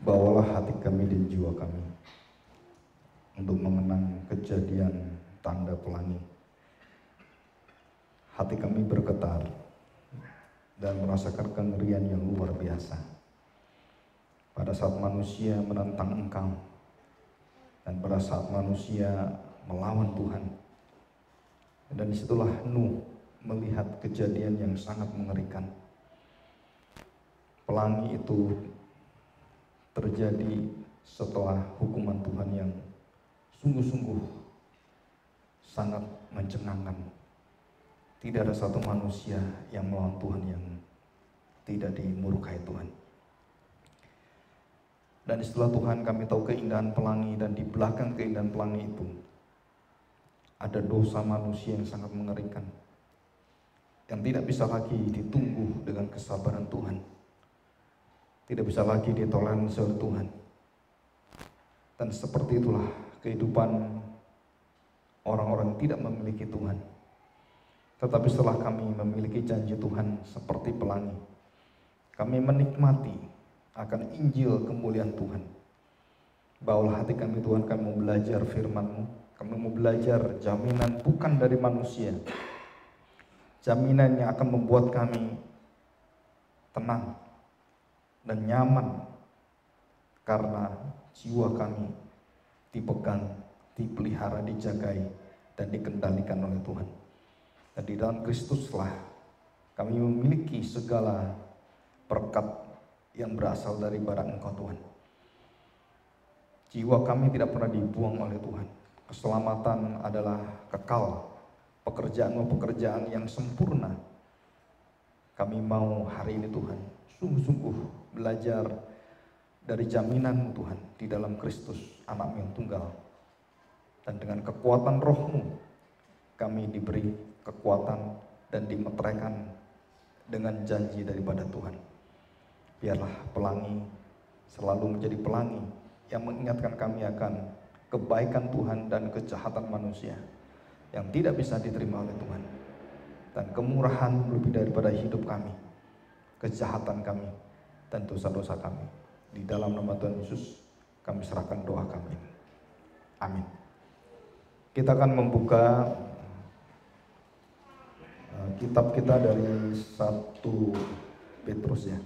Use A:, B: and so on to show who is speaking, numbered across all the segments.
A: bawalah hati kami dan jiwa kami untuk mengenang kejadian tanda pelangi. Hati kami bergetar dan merasakan kengerian yang luar biasa. Pada saat manusia menentang engkau dan pada saat manusia melawan Tuhan. Dan disitulah Nuh melihat kejadian yang sangat mengerikan. Pelangi itu terjadi setelah hukuman Tuhan yang sungguh-sungguh sangat mencengangkan. Tidak ada satu manusia yang melawan Tuhan yang tidak dimurkai Tuhan. Dan setelah Tuhan kami tahu keindahan pelangi dan di belakang keindahan pelangi itu ada dosa manusia yang sangat mengerikan yang tidak bisa lagi ditunggu dengan kesabaran Tuhan tidak bisa lagi ditoleransi oleh Tuhan. Dan seperti itulah kehidupan orang-orang tidak memiliki Tuhan. Tetapi setelah kami memiliki janji Tuhan seperti pelangi, kami menikmati akan Injil kemuliaan Tuhan. Bawalah hati kami Tuhan, kami mau belajar firman-Mu, kami mau belajar jaminan bukan dari manusia. Jaminan yang akan membuat kami tenang, dan nyaman karena jiwa kami dipegang, dipelihara, dijagai, dan dikendalikan oleh Tuhan. Dan di dalam Kristuslah kami memiliki segala perkat yang berasal dari barat Engkau Tuhan. Jiwa kami tidak pernah dibuang oleh Tuhan. Keselamatan adalah kekal, pekerjaan-pekerjaan yang sempurna. Kami mau hari ini Tuhan sungguh-sungguh belajar dari jaminan Tuhan di dalam Kristus anakmu yang tunggal. Dan dengan kekuatan rohmu kami diberi kekuatan dan dimeteraikan dengan janji daripada Tuhan. Biarlah pelangi selalu menjadi pelangi yang mengingatkan kami akan kebaikan Tuhan dan kejahatan manusia yang tidak bisa diterima oleh Tuhan. Dan kemurahan lebih daripada hidup kami, kejahatan kami, dan dosa-dosa kami. Di dalam nama Tuhan Yesus kami serahkan doa kami. Amin. Kita akan membuka eh, kitab kita dari satu Petrus ya.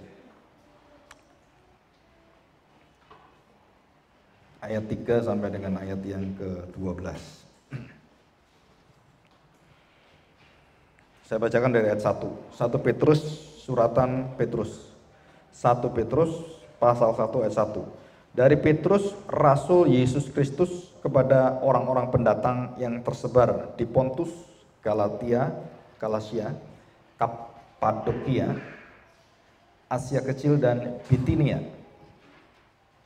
A: Ayat 3 sampai dengan ayat yang ke-12. Saya bacakan dari ayat 1. 1 Petrus, suratan Petrus. 1 Petrus pasal 1 ayat 1. Dari Petrus rasul Yesus Kristus kepada orang-orang pendatang yang tersebar di Pontus, Galatia, Galasia, Kapadokia, Asia Kecil dan Bitinia.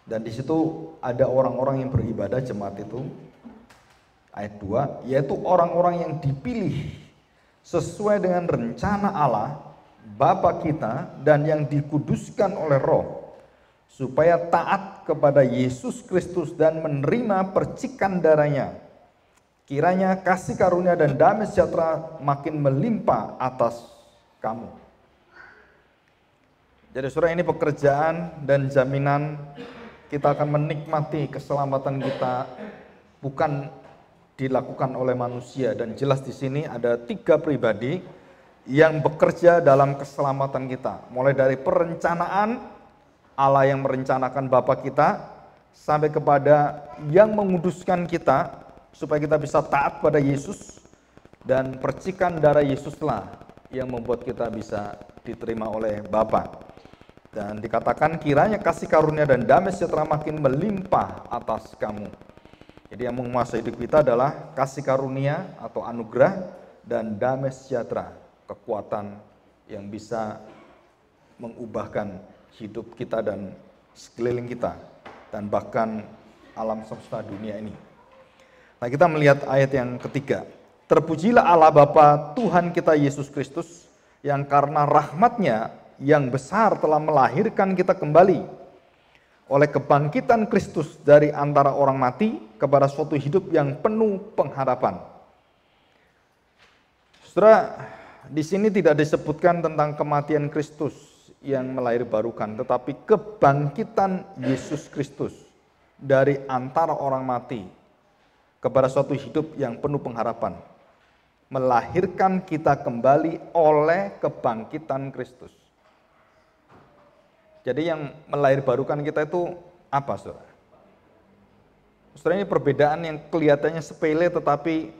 A: Dan di situ ada orang-orang yang beribadah jemaat itu ayat 2 yaitu orang-orang yang dipilih sesuai dengan rencana Allah Bapa kita dan yang dikuduskan oleh Roh, supaya taat kepada Yesus Kristus dan menerima percikan darahnya. Kiranya kasih karunia dan damai sejahtera makin melimpah atas kamu. Jadi surah ini pekerjaan dan jaminan kita akan menikmati keselamatan kita bukan dilakukan oleh manusia dan jelas di sini ada tiga pribadi yang bekerja dalam keselamatan kita. Mulai dari perencanaan Allah yang merencanakan Bapa kita sampai kepada yang menguduskan kita supaya kita bisa taat pada Yesus dan percikan darah Yesuslah yang membuat kita bisa diterima oleh Bapa. Dan dikatakan kiranya kasih karunia dan damai sejahtera makin melimpah atas kamu. Jadi yang menguasai hidup kita adalah kasih karunia atau anugerah dan damai sejahtera kekuatan yang bisa mengubahkan hidup kita dan sekeliling kita dan bahkan alam semesta dunia ini. Nah, kita melihat ayat yang ketiga. Terpujilah Allah Bapa Tuhan kita Yesus Kristus yang karena rahmatnya yang besar telah melahirkan kita kembali oleh kebangkitan Kristus dari antara orang mati kepada suatu hidup yang penuh pengharapan. Saudara, di sini tidak disebutkan tentang kematian Kristus yang melahir barukan, tetapi kebangkitan Yesus Kristus dari antara orang mati kepada suatu hidup yang penuh pengharapan. Melahirkan kita kembali oleh kebangkitan Kristus. Jadi yang melahir barukan kita itu apa, saudara? Saudara ini perbedaan yang kelihatannya sepele tetapi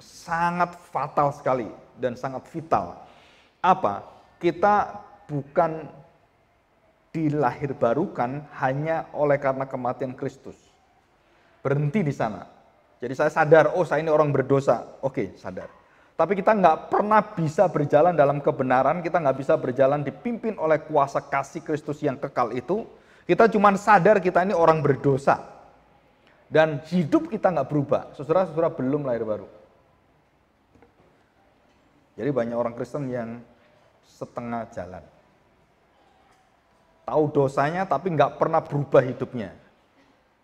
A: sangat fatal sekali dan sangat vital. Apa? Kita bukan dilahirbarukan hanya oleh karena kematian Kristus. Berhenti di sana. Jadi saya sadar, oh saya ini orang berdosa. Oke, sadar. Tapi kita nggak pernah bisa berjalan dalam kebenaran, kita nggak bisa berjalan dipimpin oleh kuasa kasih Kristus yang kekal itu. Kita cuma sadar kita ini orang berdosa. Dan hidup kita nggak berubah. Saudara-saudara belum lahir baru. Jadi banyak orang Kristen yang setengah jalan. Tahu dosanya tapi nggak pernah berubah hidupnya.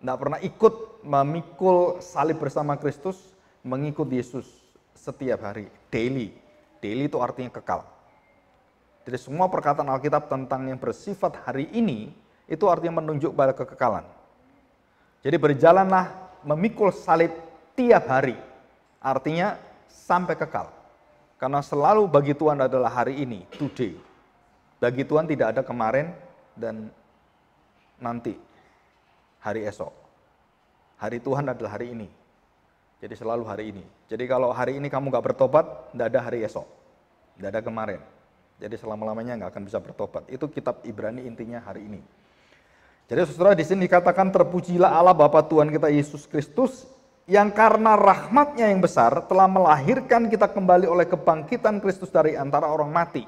A: Nggak pernah ikut memikul salib bersama Kristus, mengikut Yesus setiap hari, daily. Daily itu artinya kekal. Jadi semua perkataan Alkitab tentang yang bersifat hari ini, itu artinya menunjuk pada kekekalan. Jadi berjalanlah memikul salib tiap hari, artinya sampai kekal. Karena selalu bagi Tuhan adalah hari ini, today. Bagi Tuhan tidak ada kemarin dan nanti, hari esok. Hari Tuhan adalah hari ini. Jadi selalu hari ini. Jadi kalau hari ini kamu gak bertobat, tidak ada hari esok. Tidak ada kemarin. Jadi selama-lamanya nggak akan bisa bertobat. Itu kitab Ibrani intinya hari ini. Jadi saudara di sini dikatakan terpujilah Allah Bapa Tuhan kita Yesus Kristus yang karena rahmatnya yang besar telah melahirkan kita kembali oleh kebangkitan Kristus dari antara orang mati.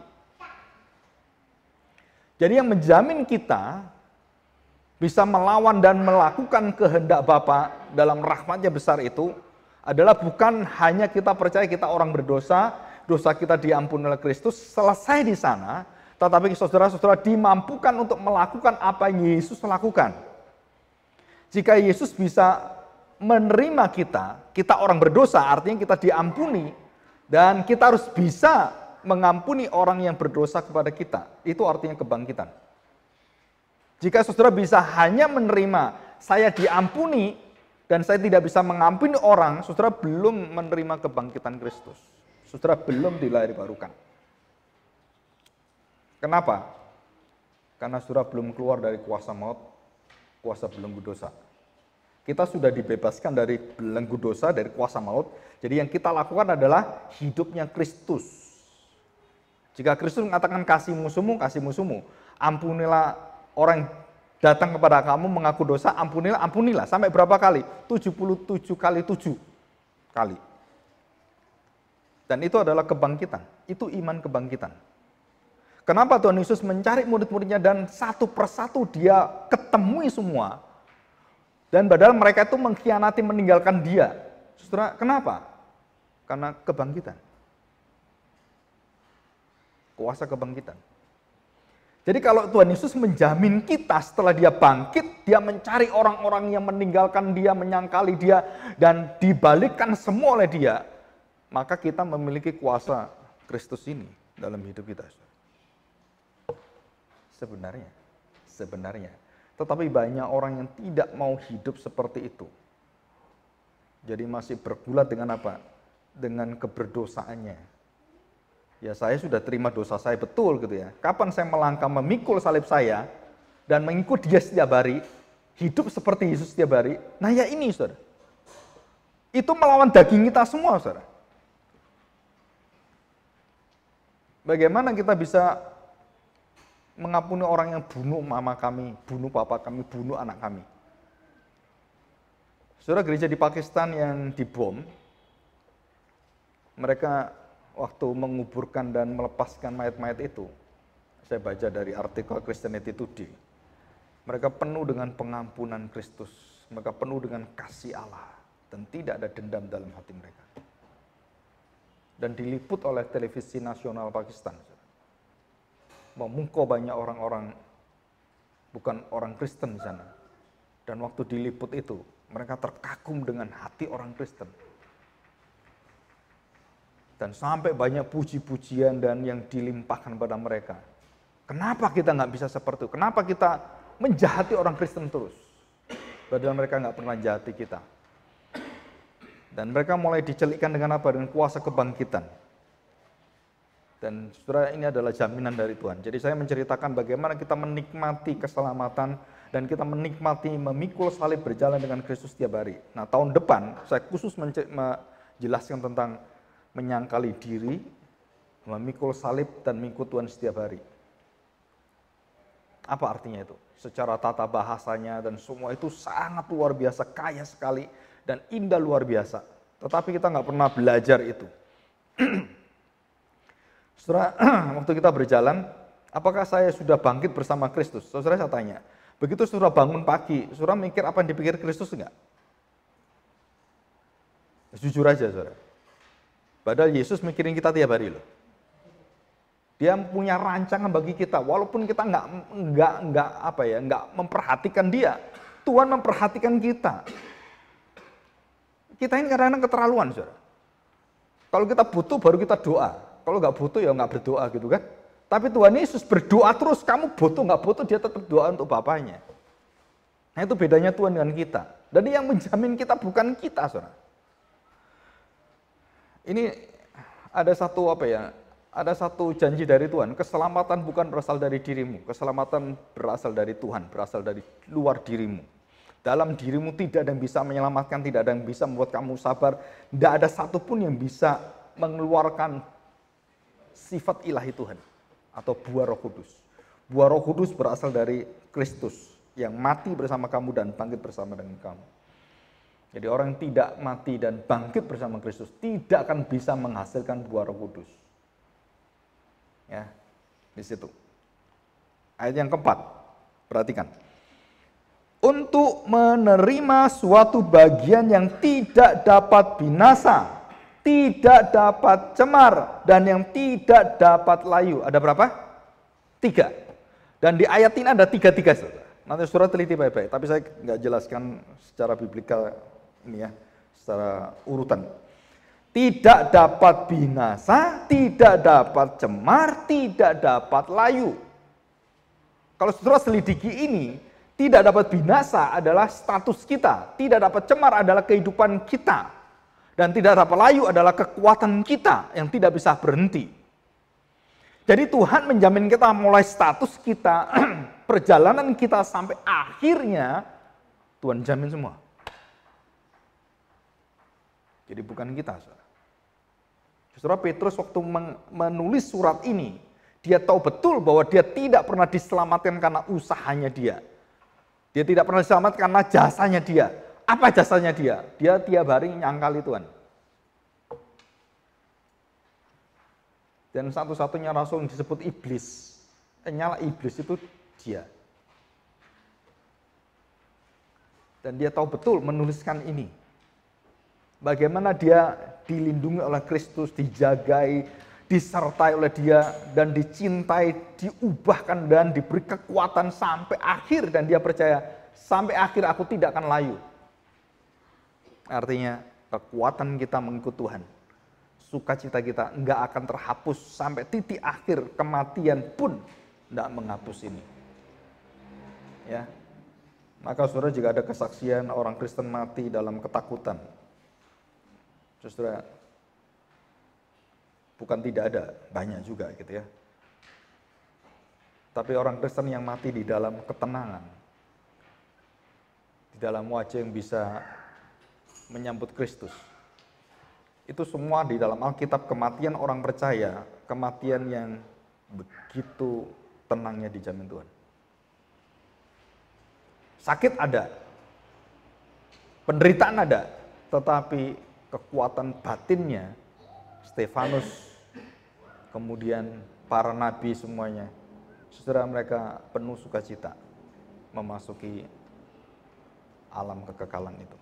A: Jadi yang menjamin kita bisa melawan dan melakukan kehendak Bapa dalam rahmatnya besar itu adalah bukan hanya kita percaya kita orang berdosa, dosa kita diampuni oleh Kristus, selesai di sana, tetapi saudara-saudara dimampukan untuk melakukan apa yang Yesus lakukan. Jika Yesus bisa menerima kita, kita orang berdosa artinya kita diampuni dan kita harus bisa mengampuni orang yang berdosa kepada kita. Itu artinya kebangkitan. Jika saudara bisa hanya menerima saya diampuni dan saya tidak bisa mengampuni orang, saudara belum menerima kebangkitan Kristus. Saudara belum dilahir barukan. Kenapa? Karena saudara belum keluar dari kuasa maut, kuasa belum berdosa. Kita sudah dibebaskan dari belenggu dosa, dari kuasa maut. Jadi yang kita lakukan adalah hidupnya Kristus. Jika Kristus mengatakan kasih musuhmu, kasih musuhmu. Ampunilah orang datang kepada kamu mengaku dosa, ampunilah, ampunilah. Sampai berapa kali? 77 kali 7 kali. Dan itu adalah kebangkitan. Itu iman kebangkitan. Kenapa Tuhan Yesus mencari murid-muridnya dan satu persatu dia ketemui semua dan padahal mereka itu mengkhianati meninggalkan dia. Saudara, kenapa? Karena kebangkitan. Kuasa kebangkitan. Jadi kalau Tuhan Yesus menjamin kita setelah dia bangkit, dia mencari orang-orang yang meninggalkan dia, menyangkali dia, dan dibalikkan semua oleh dia, maka kita memiliki kuasa Kristus ini dalam hidup kita. Sebenarnya, sebenarnya tetapi banyak orang yang tidak mau hidup seperti itu. Jadi masih bergulat dengan apa? Dengan keberdosaannya. Ya saya sudah terima dosa saya betul gitu ya. Kapan saya melangkah memikul salib saya dan mengikut dia setiap hari, hidup seperti Yesus setiap hari, nah ya ini saudara. Itu melawan daging kita semua saudara. Bagaimana kita bisa mengampuni orang yang bunuh mama kami, bunuh papa kami, bunuh anak kami. Saudara gereja di Pakistan yang dibom, mereka waktu menguburkan dan melepaskan mayat-mayat itu, saya baca dari artikel Christianity Today, mereka penuh dengan pengampunan Kristus, mereka penuh dengan kasih Allah, dan tidak ada dendam dalam hati mereka. Dan diliput oleh televisi nasional Pakistan memukau banyak orang-orang bukan orang Kristen di sana. Dan waktu diliput itu, mereka terkagum dengan hati orang Kristen. Dan sampai banyak puji-pujian dan yang dilimpahkan pada mereka. Kenapa kita nggak bisa seperti itu? Kenapa kita menjahati orang Kristen terus? Padahal mereka nggak pernah jahati kita. Dan mereka mulai dicelikkan dengan apa? Dengan kuasa kebangkitan. Dan saudara ini adalah jaminan dari Tuhan. Jadi saya menceritakan bagaimana kita menikmati keselamatan dan kita menikmati memikul salib berjalan dengan Kristus setiap hari. Nah tahun depan saya khusus menjelaskan tentang menyangkali diri, memikul salib dan mengikut Tuhan setiap hari. Apa artinya itu? Secara tata bahasanya dan semua itu sangat luar biasa, kaya sekali dan indah luar biasa. Tetapi kita nggak pernah belajar itu Saudara, waktu kita berjalan, apakah saya sudah bangkit bersama Kristus? Saudara saya tanya, begitu saudara bangun pagi, saudara mikir apa yang dipikir Kristus enggak? Ya, jujur aja saudara. Padahal Yesus mikirin kita tiap hari loh. Dia punya rancangan bagi kita, walaupun kita enggak enggak enggak apa ya, enggak memperhatikan dia. Tuhan memperhatikan kita. Kita ini kadang-kadang keterlaluan, saudara. Kalau kita butuh baru kita doa. Kalau nggak butuh ya nggak berdoa gitu kan. Tapi Tuhan Yesus berdoa terus, kamu butuh nggak butuh dia tetap doa untuk Bapaknya. Nah itu bedanya Tuhan dengan kita. Dan yang menjamin kita bukan kita, saudara. Ini ada satu apa ya? Ada satu janji dari Tuhan, keselamatan bukan berasal dari dirimu, keselamatan berasal dari Tuhan, berasal dari luar dirimu. Dalam dirimu tidak ada yang bisa menyelamatkan, tidak ada yang bisa membuat kamu sabar, tidak ada satupun yang bisa mengeluarkan sifat ilahi Tuhan atau buah Roh Kudus. Buah Roh Kudus berasal dari Kristus yang mati bersama kamu dan bangkit bersama dengan kamu. Jadi orang yang tidak mati dan bangkit bersama Kristus tidak akan bisa menghasilkan buah Roh Kudus. Ya, di situ. Ayat yang keempat, perhatikan. Untuk menerima suatu bagian yang tidak dapat binasa tidak dapat cemar dan yang tidak dapat layu. Ada berapa? Tiga. Dan di ayat ini ada tiga-tiga Nanti surat teliti baik-baik, tapi saya nggak jelaskan secara biblikal ini ya, secara urutan. Tidak dapat binasa, tidak dapat cemar, tidak dapat layu. Kalau surat selidiki ini, tidak dapat binasa adalah status kita, tidak dapat cemar adalah kehidupan kita, dan tidak dapat layu adalah kekuatan kita yang tidak bisa berhenti. Jadi Tuhan menjamin kita mulai status kita, perjalanan kita sampai akhirnya Tuhan jamin semua. Jadi bukan kita. Saudara. Justru Petrus waktu menulis surat ini, dia tahu betul bahwa dia tidak pernah diselamatkan karena usahanya dia. Dia tidak pernah diselamatkan karena jasanya dia. Apa jasanya dia? Dia tiap hari nyangkali Tuhan. Dan satu-satunya rasul yang disebut iblis. Eh, nyala iblis itu dia. Dan dia tahu betul menuliskan ini. Bagaimana dia dilindungi oleh Kristus, dijagai, disertai oleh dia dan dicintai, diubahkan dan diberi kekuatan sampai akhir dan dia percaya sampai akhir aku tidak akan layu. Artinya kekuatan kita mengikut Tuhan. Sukacita kita enggak akan terhapus sampai titik akhir kematian pun nggak menghapus ini. Ya, maka saudara jika ada kesaksian orang Kristen mati dalam ketakutan, saudara bukan tidak ada, banyak juga gitu ya. Tapi orang Kristen yang mati di dalam ketenangan, di dalam wajah yang bisa menyambut Kristus. Itu semua di dalam Alkitab kematian orang percaya, kematian yang begitu tenangnya dijamin Tuhan. Sakit ada, penderitaan ada, tetapi kekuatan batinnya Stefanus kemudian para nabi semuanya saudara mereka penuh sukacita memasuki alam kekekalan itu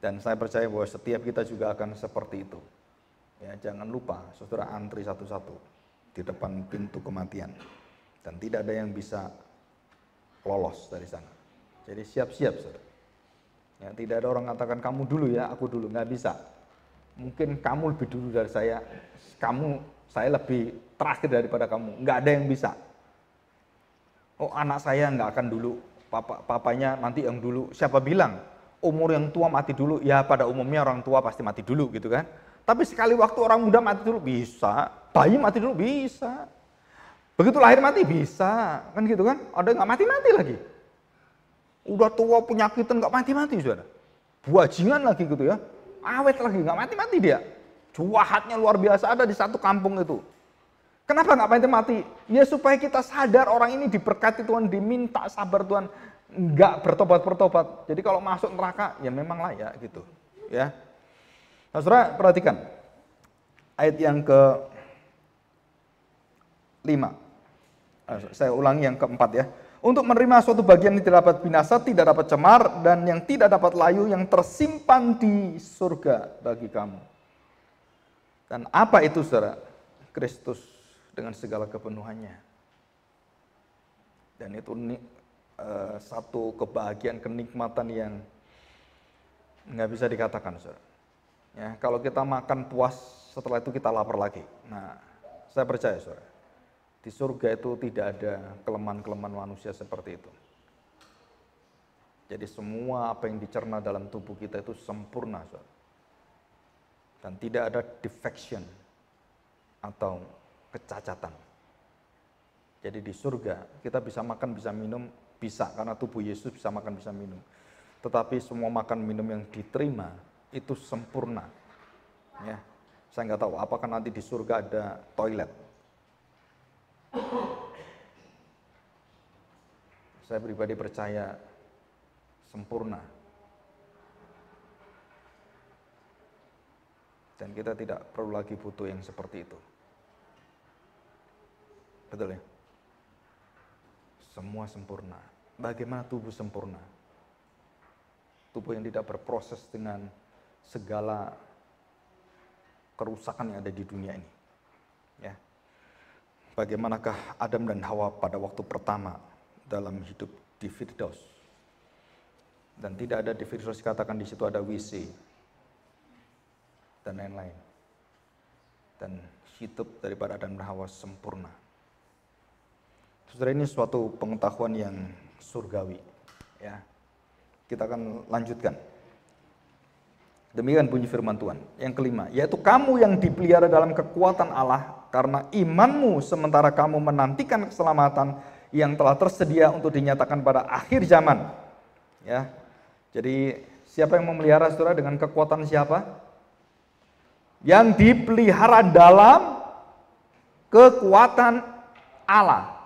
A: dan saya percaya bahwa setiap kita juga akan seperti itu. Ya, jangan lupa, saudara antri satu-satu di depan pintu kematian. Dan tidak ada yang bisa lolos dari sana. Jadi siap-siap, saudara. Ya, tidak ada orang mengatakan kamu dulu ya, aku dulu nggak bisa. Mungkin kamu lebih dulu dari saya, kamu saya lebih terakhir daripada kamu. Nggak ada yang bisa. Oh anak saya nggak akan dulu, Papa, papanya nanti yang dulu. Siapa bilang? umur yang tua mati dulu, ya pada umumnya orang tua pasti mati dulu gitu kan. Tapi sekali waktu orang muda mati dulu bisa, bayi mati dulu bisa. Begitu lahir mati bisa, kan gitu kan. Ada nggak mati-mati lagi. Udah tua penyakitan nggak mati-mati buah Buajingan lagi gitu ya. Awet lagi, nggak mati-mati dia. cuahatnya luar biasa ada di satu kampung itu. Kenapa nggak mati-mati? Ya supaya kita sadar orang ini diberkati Tuhan, diminta sabar Tuhan, nggak bertobat-bertobat. Jadi kalau masuk neraka ya memang layak gitu. Ya. Nah, Saudara perhatikan ayat yang ke 5. Eh, saya ulangi yang keempat ya. Untuk menerima suatu bagian yang tidak dapat binasa, tidak dapat cemar, dan yang tidak dapat layu, yang tersimpan di surga bagi kamu. Dan apa itu saudara? Kristus dengan segala kepenuhannya. Dan itu Eh, satu kebahagiaan kenikmatan yang nggak bisa dikatakan, saudara. Ya, kalau kita makan puas, setelah itu kita lapar lagi. Nah, saya percaya, saudara. Di surga itu tidak ada kelemahan-kelemahan manusia seperti itu. Jadi semua apa yang dicerna dalam tubuh kita itu sempurna, saudara. Dan tidak ada defection atau kecacatan. Jadi di surga kita bisa makan, bisa minum bisa karena tubuh Yesus bisa makan bisa minum. Tetapi semua makan minum yang diterima itu sempurna. Ya. Saya nggak tahu apakah nanti di surga ada toilet. Saya pribadi percaya sempurna. Dan kita tidak perlu lagi butuh yang seperti itu. Betul ya? semua sempurna. Bagaimana tubuh sempurna? Tubuh yang tidak berproses dengan segala kerusakan yang ada di dunia ini. Ya. Bagaimanakah Adam dan Hawa pada waktu pertama dalam hidup di Firdaus? Dan tidak ada di Firdaus dikatakan di situ ada WC dan lain-lain. Dan hidup daripada Adam dan Hawa sempurna. Saudara ini suatu pengetahuan yang surgawi. Ya. Kita akan lanjutkan. Demikian bunyi firman Tuhan. Yang kelima, yaitu kamu yang dipelihara dalam kekuatan Allah karena imanmu sementara kamu menantikan keselamatan yang telah tersedia untuk dinyatakan pada akhir zaman. Ya. Jadi siapa yang memelihara saudara dengan kekuatan siapa? Yang dipelihara dalam kekuatan Allah.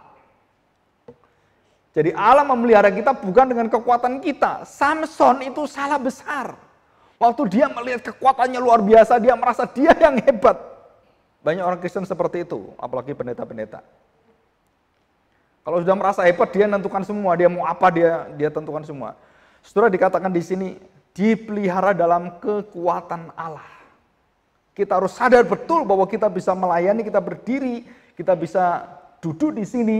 A: Jadi Allah memelihara kita bukan dengan kekuatan kita. Samson itu salah besar. Waktu dia melihat kekuatannya luar biasa, dia merasa dia yang hebat. Banyak orang Kristen seperti itu, apalagi pendeta-pendeta. Kalau sudah merasa hebat, dia menentukan semua. Dia mau apa, dia dia tentukan semua. Setelah dikatakan di sini, dipelihara dalam kekuatan Allah. Kita harus sadar betul bahwa kita bisa melayani, kita berdiri, kita bisa duduk di sini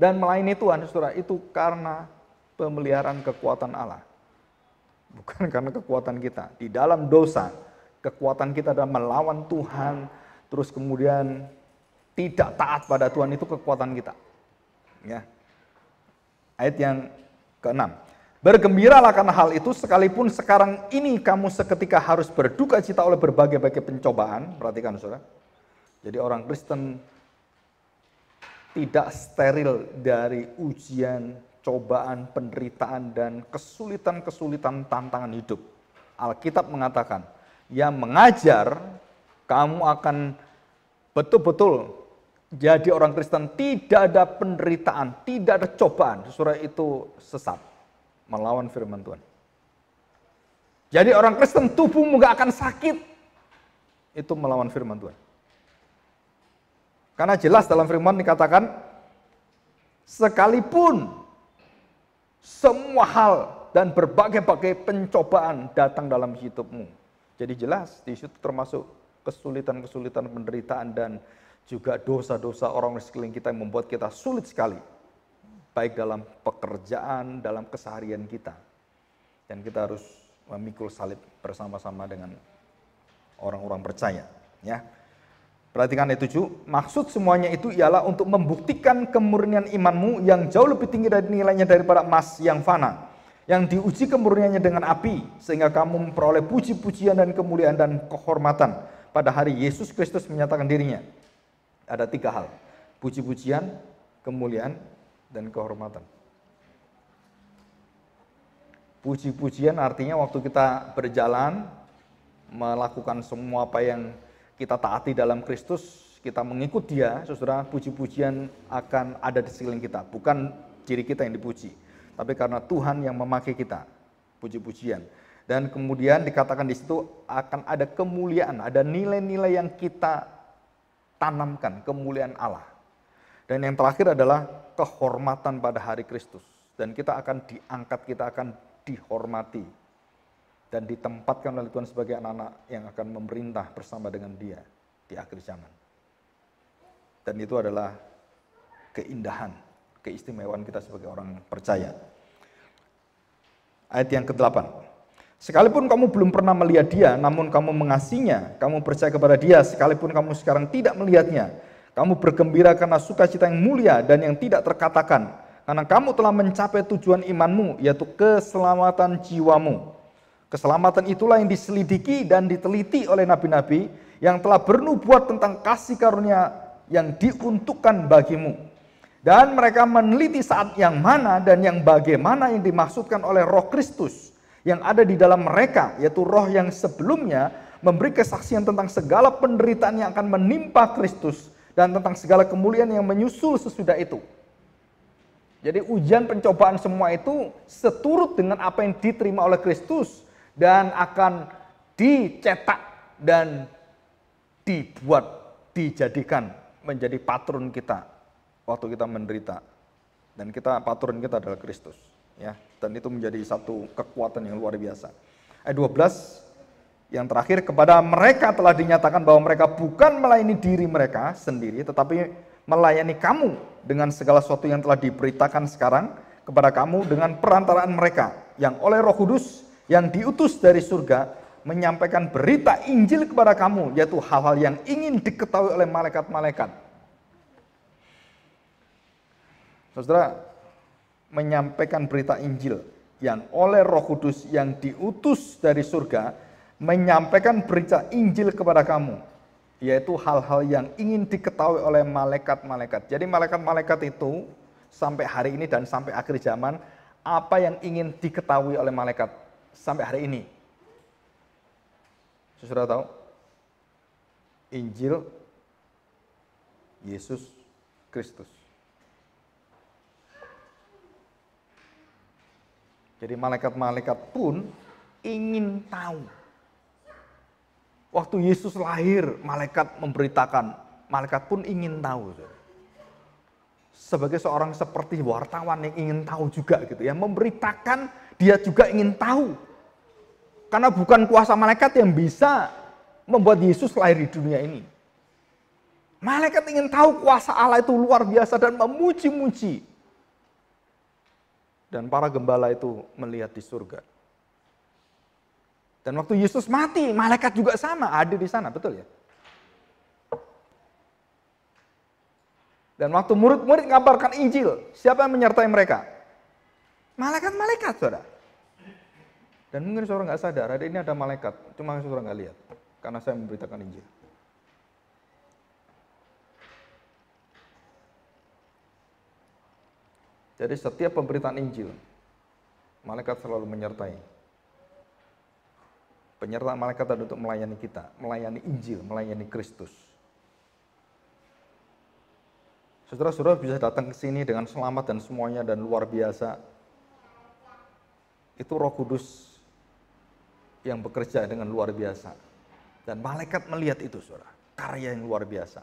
A: dan melayani Tuhan, saudara, itu karena pemeliharaan kekuatan Allah. Bukan karena kekuatan kita. Di dalam dosa, kekuatan kita adalah melawan Tuhan, terus kemudian tidak taat pada Tuhan itu kekuatan kita. Ya. Ayat yang keenam. Bergembiralah karena hal itu sekalipun sekarang ini kamu seketika harus berduka cita oleh berbagai-bagai pencobaan. Perhatikan saudara. Jadi orang Kristen tidak steril dari ujian, cobaan, penderitaan, dan kesulitan-kesulitan tantangan hidup. Alkitab mengatakan, yang mengajar kamu akan betul-betul jadi orang Kristen tidak ada penderitaan, tidak ada cobaan. Surah itu sesat, melawan firman Tuhan. Jadi orang Kristen tubuhmu gak akan sakit. Itu melawan firman Tuhan. Karena jelas dalam firman dikatakan, sekalipun semua hal dan berbagai-bagai pencobaan datang dalam hidupmu. Jadi jelas di situ termasuk kesulitan-kesulitan penderitaan dan juga dosa-dosa orang di sekeliling kita yang membuat kita sulit sekali. Baik dalam pekerjaan, dalam keseharian kita. Dan kita harus memikul salib bersama-sama dengan orang-orang percaya. Ya, Perhatikan ayat 7, maksud semuanya itu ialah untuk membuktikan kemurnian imanmu yang jauh lebih tinggi dari nilainya daripada emas yang fana, yang diuji kemurniannya dengan api, sehingga kamu memperoleh puji-pujian dan kemuliaan dan kehormatan pada hari Yesus Kristus menyatakan dirinya. Ada tiga hal, puji-pujian, kemuliaan, dan kehormatan. Puji-pujian artinya waktu kita berjalan, melakukan semua apa yang kita taati dalam Kristus, kita mengikut Dia, saudara, puji-pujian akan ada di sekeliling kita, bukan ciri kita yang dipuji, tapi karena Tuhan yang memakai kita, puji-pujian. Dan kemudian dikatakan di situ akan ada kemuliaan, ada nilai-nilai yang kita tanamkan, kemuliaan Allah. Dan yang terakhir adalah kehormatan pada hari Kristus. Dan kita akan diangkat, kita akan dihormati dan ditempatkan oleh Tuhan sebagai anak-anak yang akan memerintah bersama dengan dia di akhir zaman. Dan itu adalah keindahan, keistimewaan kita sebagai orang percaya. Ayat yang ke-8. Sekalipun kamu belum pernah melihat dia, namun kamu mengasihinya, kamu percaya kepada dia, sekalipun kamu sekarang tidak melihatnya. Kamu bergembira karena sukacita yang mulia dan yang tidak terkatakan, karena kamu telah mencapai tujuan imanmu, yaitu keselamatan jiwamu. Keselamatan itulah yang diselidiki dan diteliti oleh nabi-nabi yang telah bernubuat tentang kasih karunia yang diuntukkan bagimu. Dan mereka meneliti saat yang mana dan yang bagaimana yang dimaksudkan oleh roh Kristus yang ada di dalam mereka, yaitu roh yang sebelumnya memberi kesaksian tentang segala penderitaan yang akan menimpa Kristus dan tentang segala kemuliaan yang menyusul sesudah itu. Jadi ujian pencobaan semua itu seturut dengan apa yang diterima oleh Kristus dan akan dicetak dan dibuat, dijadikan menjadi patron kita waktu kita menderita. Dan kita patron kita adalah Kristus, ya. Dan itu menjadi satu kekuatan yang luar biasa.
B: Ayat 12
A: yang terakhir kepada mereka telah dinyatakan bahwa mereka bukan melayani diri mereka sendiri tetapi melayani kamu dengan segala sesuatu yang telah diberitakan sekarang kepada kamu dengan perantaraan mereka yang oleh Roh Kudus yang diutus dari surga menyampaikan berita Injil kepada kamu, yaitu hal-hal yang ingin diketahui oleh malaikat-malaikat. Saudara, menyampaikan berita Injil yang oleh Roh Kudus yang diutus dari surga menyampaikan berita Injil kepada kamu, yaitu hal-hal yang ingin diketahui oleh malaikat-malaikat. Jadi malaikat-malaikat itu sampai hari ini dan sampai akhir zaman apa yang ingin diketahui oleh malaikat sampai hari ini. Saudara tahu? Injil Yesus Kristus. Jadi malaikat-malaikat pun ingin tahu. Waktu Yesus lahir, malaikat memberitakan, malaikat pun ingin tahu. Sebagai seorang seperti wartawan yang ingin tahu juga gitu ya, memberitakan dia juga ingin tahu karena bukan kuasa malaikat yang bisa membuat Yesus lahir di dunia ini. Malaikat ingin tahu kuasa Allah itu luar biasa dan memuji-muji. Dan para gembala itu melihat di surga. Dan waktu Yesus mati, malaikat juga sama ada di sana, betul ya? Dan waktu murid-murid mengabarkan Injil, siapa yang menyertai mereka? Malaikat-malaikat, saudara. Dan mungkin seorang nggak sadar, ada ini ada malaikat, cuma seorang nggak lihat, karena saya memberitakan Injil. Jadi setiap pemberitaan Injil, malaikat selalu menyertai. Penyertaan malaikat ada untuk melayani kita, melayani Injil, melayani Kristus. Saudara-saudara bisa datang ke sini dengan selamat dan semuanya dan luar biasa. Itu Roh Kudus yang bekerja dengan luar biasa. Dan malaikat melihat itu, saudara. Karya yang luar biasa.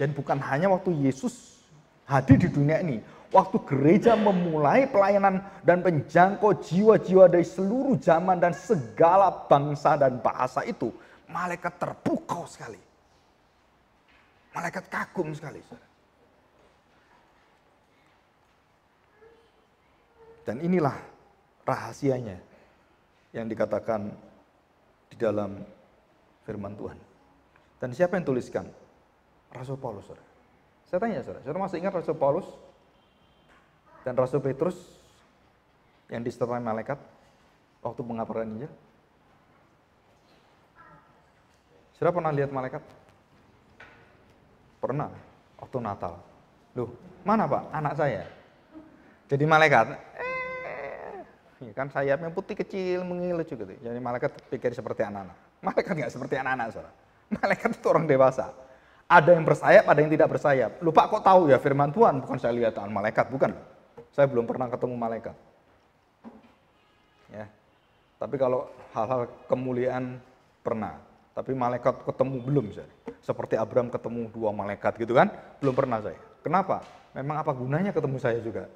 A: Dan bukan hanya waktu Yesus hadir di dunia ini. Waktu gereja memulai pelayanan dan penjangkau jiwa-jiwa dari seluruh zaman dan segala bangsa dan bahasa itu. Malaikat terpukau sekali. Malaikat kagum sekali. Saudara. Dan inilah rahasianya yang dikatakan di dalam firman Tuhan. Dan siapa yang tuliskan? Rasul Paulus, saudara. Saya tanya, saudara, saudara masih ingat Rasul Paulus dan Rasul Petrus yang disertai malaikat waktu pengabaran Injil? Saudara pernah lihat malaikat? Pernah, waktu Natal. Loh, mana pak anak saya? Jadi malaikat. Eh, Ya kan sayapnya putih kecil juga gitu. Jadi malaikat pikir seperti anak-anak. Malaikat nggak seperti anak-anak, saudara. Malaikat itu orang dewasa. Ada yang bersayap, ada yang tidak bersayap. Lupa kok tahu ya firman Tuhan, bukan saya lihat malaikat, bukan. Saya belum pernah ketemu malaikat. Ya. Tapi kalau hal-hal kemuliaan pernah. Tapi malaikat ketemu belum saya. Seperti Abram ketemu dua malaikat gitu kan, belum pernah saya. Kenapa? Memang apa gunanya ketemu saya juga?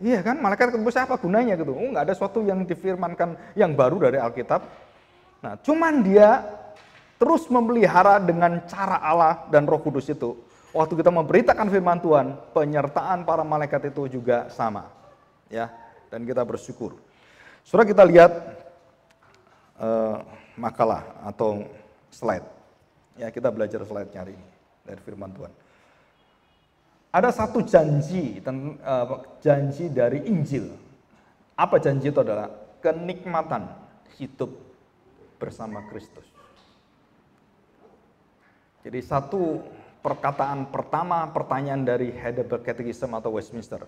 A: Iya kan, malaikat ketulis apa gunanya gitu? Oh, enggak ada sesuatu yang difirmankan yang baru dari Alkitab. Nah, cuman dia terus memelihara dengan cara Allah dan Roh Kudus itu. Waktu kita memberitakan firman Tuhan, penyertaan para malaikat itu juga sama. Ya, dan kita bersyukur. Surah kita lihat uh, makalah atau slide. Ya, kita belajar slide nyari ini dari firman Tuhan. Ada satu janji, eh, janji dari Injil. Apa janji itu adalah kenikmatan hidup bersama Kristus. Jadi satu perkataan pertama pertanyaan dari Heidelberg Catechism atau Westminster.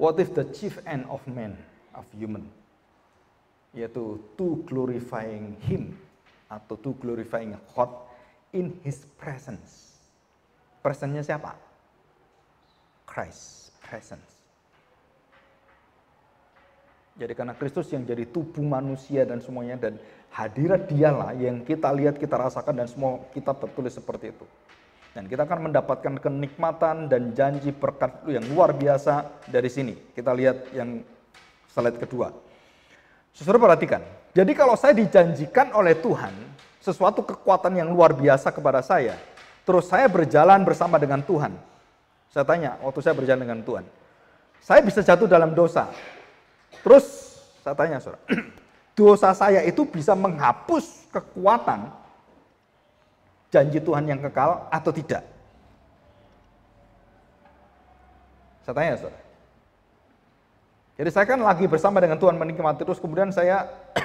A: What if the chief end of man, of human, yaitu to glorifying him atau to glorifying God in his presence. Presence-nya siapa? Christ, presence. Jadi karena Kristus yang jadi tubuh manusia dan semuanya dan hadirat dialah yang kita lihat, kita rasakan dan semua kita tertulis seperti itu. Dan kita akan mendapatkan kenikmatan dan janji berkat yang luar biasa dari sini. Kita lihat yang slide kedua. Saudara perhatikan. Jadi kalau saya dijanjikan oleh Tuhan sesuatu kekuatan yang luar biasa kepada saya, terus saya berjalan bersama dengan Tuhan, saya tanya, waktu saya berjalan dengan Tuhan. Saya bisa jatuh dalam dosa. Terus saya tanya saudara, dosa saya itu bisa menghapus kekuatan janji Tuhan yang kekal atau tidak? Saya tanya saudara. Jadi saya kan lagi bersama dengan Tuhan menikmati terus kemudian saya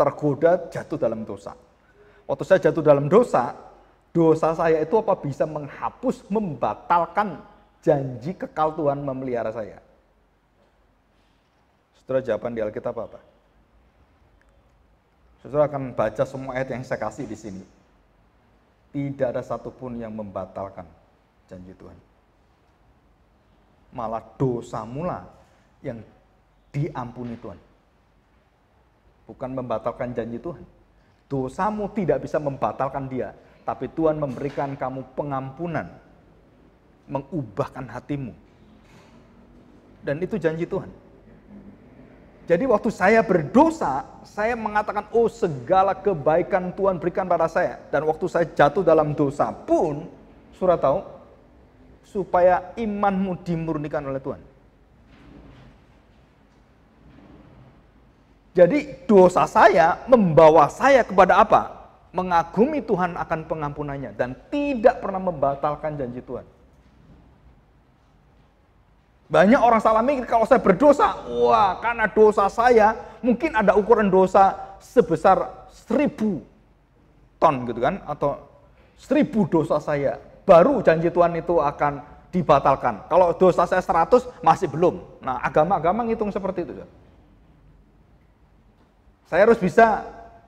A: tergoda jatuh dalam dosa. Waktu saya jatuh dalam dosa, Dosa saya itu apa bisa menghapus, membatalkan janji kekal Tuhan memelihara saya? Setelah jawaban di Alkitab apa? Saudara akan baca semua ayat yang saya kasih di sini. Tidak ada satupun yang membatalkan janji Tuhan. Malah dosa mula yang diampuni Tuhan. Bukan membatalkan janji Tuhan. Dosamu tidak bisa membatalkan dia, tapi Tuhan memberikan kamu pengampunan, mengubahkan hatimu. Dan itu janji Tuhan. Jadi waktu saya berdosa, saya mengatakan, oh segala kebaikan Tuhan berikan pada saya. Dan waktu saya jatuh dalam dosa pun, surat tahu, supaya imanmu dimurnikan oleh Tuhan. Jadi dosa saya membawa saya kepada apa? mengagumi Tuhan akan pengampunannya dan tidak pernah membatalkan janji Tuhan. Banyak orang salah mikir kalau saya berdosa, wah karena dosa saya mungkin ada ukuran dosa sebesar seribu ton gitu kan atau seribu dosa saya baru janji Tuhan itu akan dibatalkan. Kalau dosa saya 100 masih belum. Nah agama-agama ngitung seperti itu. Saya harus bisa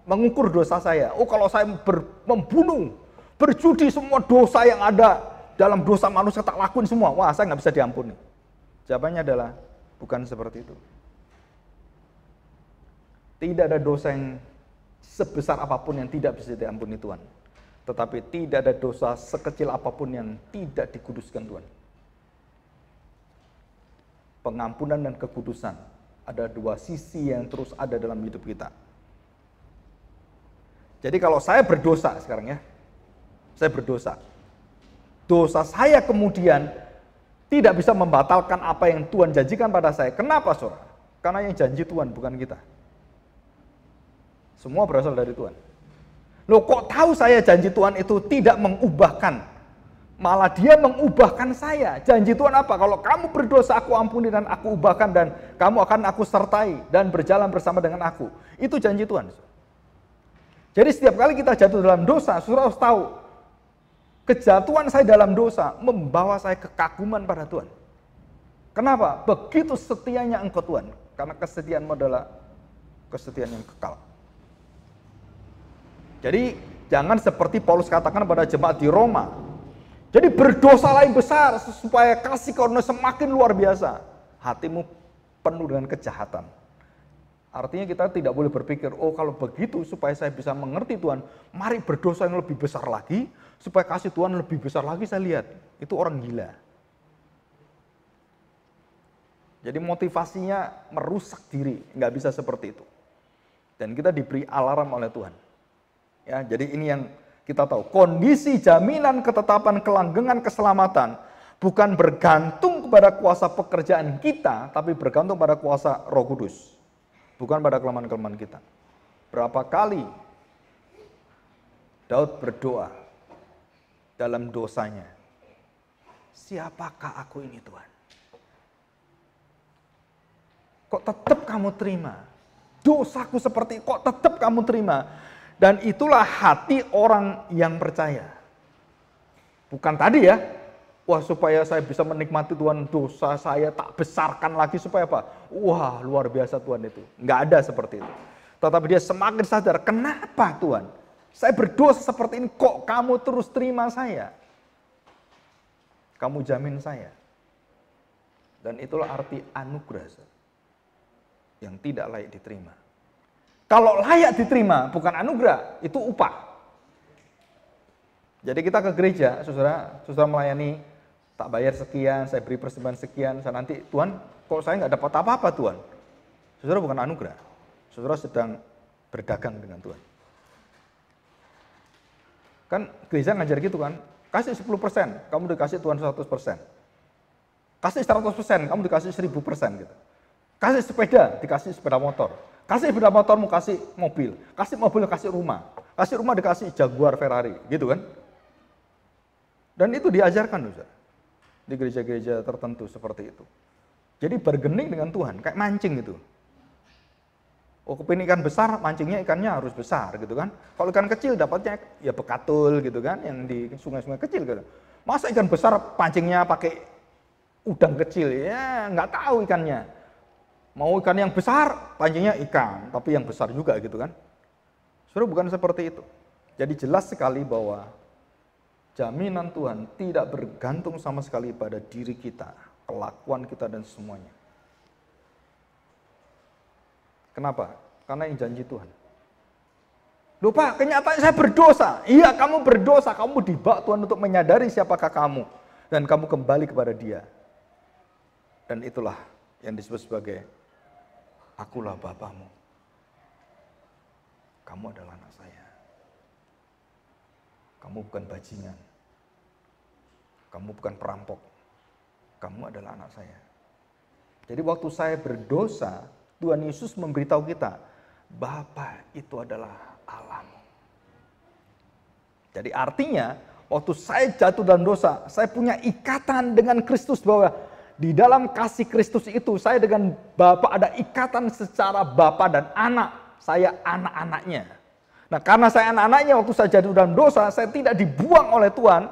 A: mengukur dosa saya. Oh kalau saya ber, membunuh, berjudi semua dosa yang ada dalam dosa manusia tak lakuin semua. Wah saya nggak bisa diampuni. Jawabannya adalah bukan seperti itu. Tidak ada dosa yang sebesar apapun yang tidak bisa diampuni Tuhan. Tetapi tidak ada dosa sekecil apapun yang tidak dikuduskan Tuhan. Pengampunan dan kekudusan ada dua sisi yang terus ada dalam hidup kita jadi kalau saya berdosa sekarang ya, saya berdosa. Dosa saya kemudian tidak bisa membatalkan apa yang Tuhan janjikan pada saya. Kenapa saudara? Karena yang janji Tuhan bukan kita. Semua berasal dari Tuhan. Loh kok tahu saya janji Tuhan itu tidak mengubahkan Malah dia mengubahkan saya. Janji Tuhan apa? Kalau kamu berdosa, aku ampuni dan aku ubahkan dan kamu akan aku sertai dan berjalan bersama dengan aku. Itu janji Tuhan. Jadi setiap kali kita jatuh dalam dosa, surah harus tahu kejatuhan saya dalam dosa membawa saya kekaguman pada Tuhan. Kenapa? Begitu setianya engkau Tuhan. Karena kesetiaanmu adalah kesetiaan yang kekal. Jadi jangan seperti Paulus katakan pada jemaat di Roma. Jadi berdosa lain besar supaya kasih karunia semakin luar biasa. Hatimu penuh dengan kejahatan. Artinya kita tidak boleh berpikir, oh kalau begitu supaya saya bisa mengerti Tuhan, mari berdosa yang lebih besar lagi, supaya kasih Tuhan lebih besar lagi saya lihat. Itu orang gila. Jadi motivasinya merusak diri, nggak bisa seperti itu. Dan kita diberi alarm oleh Tuhan. Ya, jadi ini yang kita tahu. Kondisi jaminan ketetapan kelanggengan keselamatan bukan bergantung kepada kuasa pekerjaan kita, tapi bergantung pada kuasa Roh Kudus bukan pada kelemahan-kelemahan kita. Berapa kali Daud berdoa dalam dosanya, "Siapakah aku ini, Tuhan?" Kok tetap kamu terima? Dosaku seperti kok tetap kamu terima? Dan itulah hati orang yang percaya. Bukan tadi ya, Wah, supaya saya bisa menikmati Tuhan dosa saya tak besarkan lagi supaya apa? Wah, luar biasa Tuhan itu. Nggak ada seperti itu. Tetapi dia semakin sadar, kenapa Tuhan? Saya berdosa seperti ini, kok kamu terus terima saya? Kamu jamin saya. Dan itulah arti anugerah yang tidak layak diterima. Kalau layak diterima, bukan anugerah, itu upah. Jadi kita ke gereja, saudara, saudara melayani tak bayar sekian, saya beri persembahan sekian, saya nanti Tuhan, kok saya nggak dapat apa-apa Tuhan, saudara bukan anugerah, saudara sedang berdagang dengan Tuhan. Kan gereja ngajar gitu kan, kasih 10%, kamu dikasih Tuhan 100%. Kasih 100%, kamu dikasih 1000% gitu. Kasih sepeda, dikasih sepeda motor. Kasih sepeda motor mau kasih mobil. Kasih mobil, kasih rumah. Kasih rumah dikasih Jaguar, Ferrari, gitu kan. Dan itu diajarkan, Ustaz di gereja-gereja tertentu seperti itu. Jadi bergening dengan Tuhan, kayak mancing gitu. Oh, kepingin ikan besar, mancingnya ikannya harus besar gitu kan. Kalau ikan kecil dapatnya ya bekatul gitu kan, yang di sungai-sungai kecil gitu. Masa ikan besar pancingnya pakai udang kecil ya nggak tahu ikannya. Mau ikan yang besar, pancingnya ikan, tapi yang besar juga gitu kan. Suruh bukan seperti itu. Jadi jelas sekali bahwa jaminan Tuhan tidak bergantung sama sekali pada diri kita, kelakuan kita dan semuanya. Kenapa? Karena yang janji Tuhan. Lupa, Pak, kenyataan saya berdosa. Iya, kamu berdosa. Kamu dibawa Tuhan untuk menyadari siapakah kamu. Dan kamu kembali kepada dia. Dan itulah yang disebut sebagai Akulah Bapamu. Kamu adalah anak saya. Kamu bukan bajingan. Kamu bukan perampok. Kamu adalah anak saya. Jadi waktu saya berdosa, Tuhan Yesus memberitahu kita, Bapa itu adalah Alam. Jadi artinya, waktu saya jatuh dalam dosa, saya punya ikatan dengan Kristus bahwa di dalam kasih Kristus itu saya dengan Bapa ada ikatan secara Bapa dan anak. Saya anak-anaknya. Nah karena saya anak-anaknya waktu saya jatuh dalam dosa, saya tidak dibuang oleh Tuhan,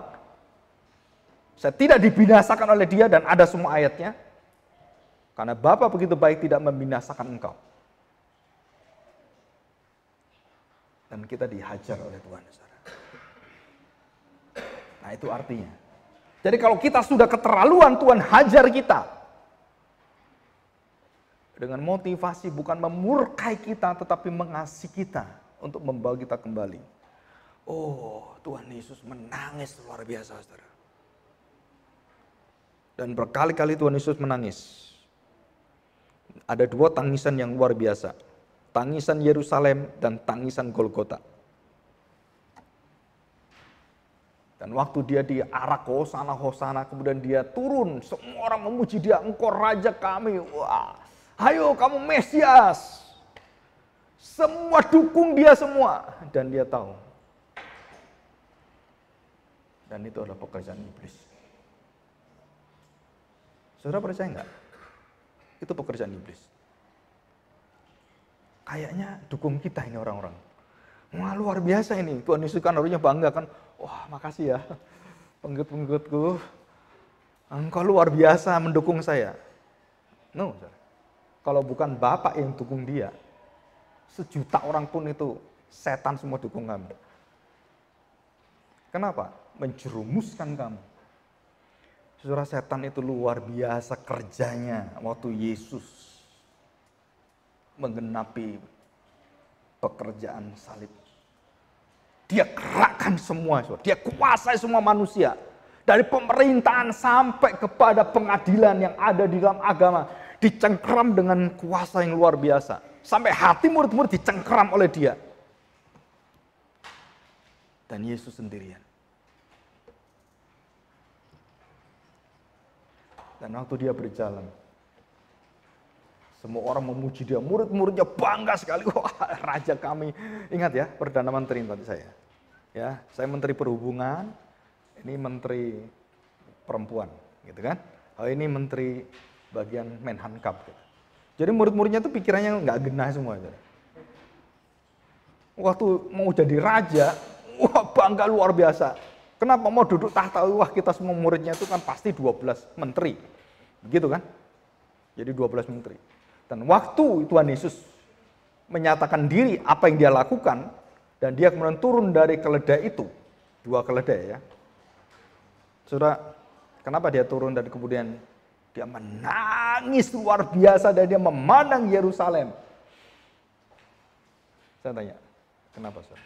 A: saya tidak dibinasakan oleh dia dan ada semua ayatnya. Karena Bapak begitu baik tidak membinasakan engkau. Dan kita dihajar oleh Tuhan. Saudara. Nah itu artinya. Jadi kalau kita sudah keterlaluan Tuhan hajar kita. Dengan motivasi bukan memurkai kita tetapi mengasihi kita. Untuk membawa kita kembali. Oh Tuhan Yesus menangis luar biasa saudara. Dan berkali-kali Tuhan Yesus menangis. Ada dua tangisan yang luar biasa. Tangisan Yerusalem dan tangisan Golgota. Dan waktu dia arak hosana oh, hosana oh, kemudian dia turun semua orang memuji dia engkau raja kami. Wah, ayo kamu Mesias. Semua dukung dia semua dan dia tahu. Dan itu adalah pekerjaan iblis. Saudara percaya nggak? Itu pekerjaan iblis. Kayaknya dukung kita ini orang-orang. Wah luar biasa ini. Tuhan Yesus kan harusnya bangga kan. Wah makasih ya pengikut-pengikutku. Engkau luar biasa mendukung saya. No, saudara. Kalau bukan Bapak yang dukung dia, sejuta orang pun itu setan semua dukung kamu. Kenapa? Menjerumuskan kamu Saudara setan itu luar biasa kerjanya waktu Yesus menggenapi pekerjaan salib. Dia kerahkan semua, saudara. dia kuasai semua manusia. Dari pemerintahan sampai kepada pengadilan yang ada di dalam agama. Dicengkram dengan kuasa yang luar biasa. Sampai hati murid-murid dicengkram oleh dia. Dan Yesus sendirian. Dan waktu dia berjalan, semua orang memuji dia. Murid-muridnya bangga sekali. Wah, raja kami. Ingat ya, Perdana Menteri tadi saya. Ya, saya Menteri Perhubungan, ini Menteri Perempuan, gitu kan. Oh, ini Menteri bagian Menhan Cup. Gitu. Jadi murid-muridnya itu pikirannya nggak genah semua. Gitu. Waktu mau jadi raja, wah bangga luar biasa. Kenapa mau duduk tahta? Wah kita semua muridnya itu kan pasti 12 menteri. Begitu kan? Jadi 12 menteri. Dan waktu Tuhan Yesus menyatakan diri apa yang dia lakukan, dan dia kemudian turun dari keledai itu, dua keledai ya. Sudah kenapa dia turun dan kemudian dia menangis luar biasa dan dia memandang Yerusalem. Saya tanya, kenapa saudara?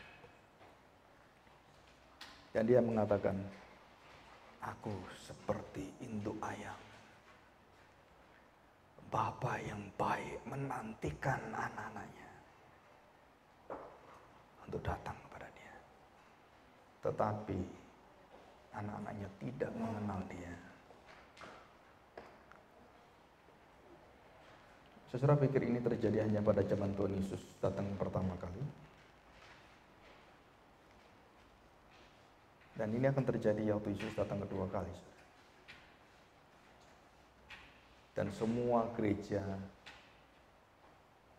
A: Dan dia mengatakan, aku seperti induk ayam. Bapak yang baik menantikan anak-anaknya untuk datang kepada dia. Tetapi anak-anaknya tidak mengenal dia. Sesudah pikir ini terjadi hanya pada zaman Tuhan Yesus datang pertama kali? Dan ini akan terjadi waktu Yesus datang kedua kali. Dan semua gereja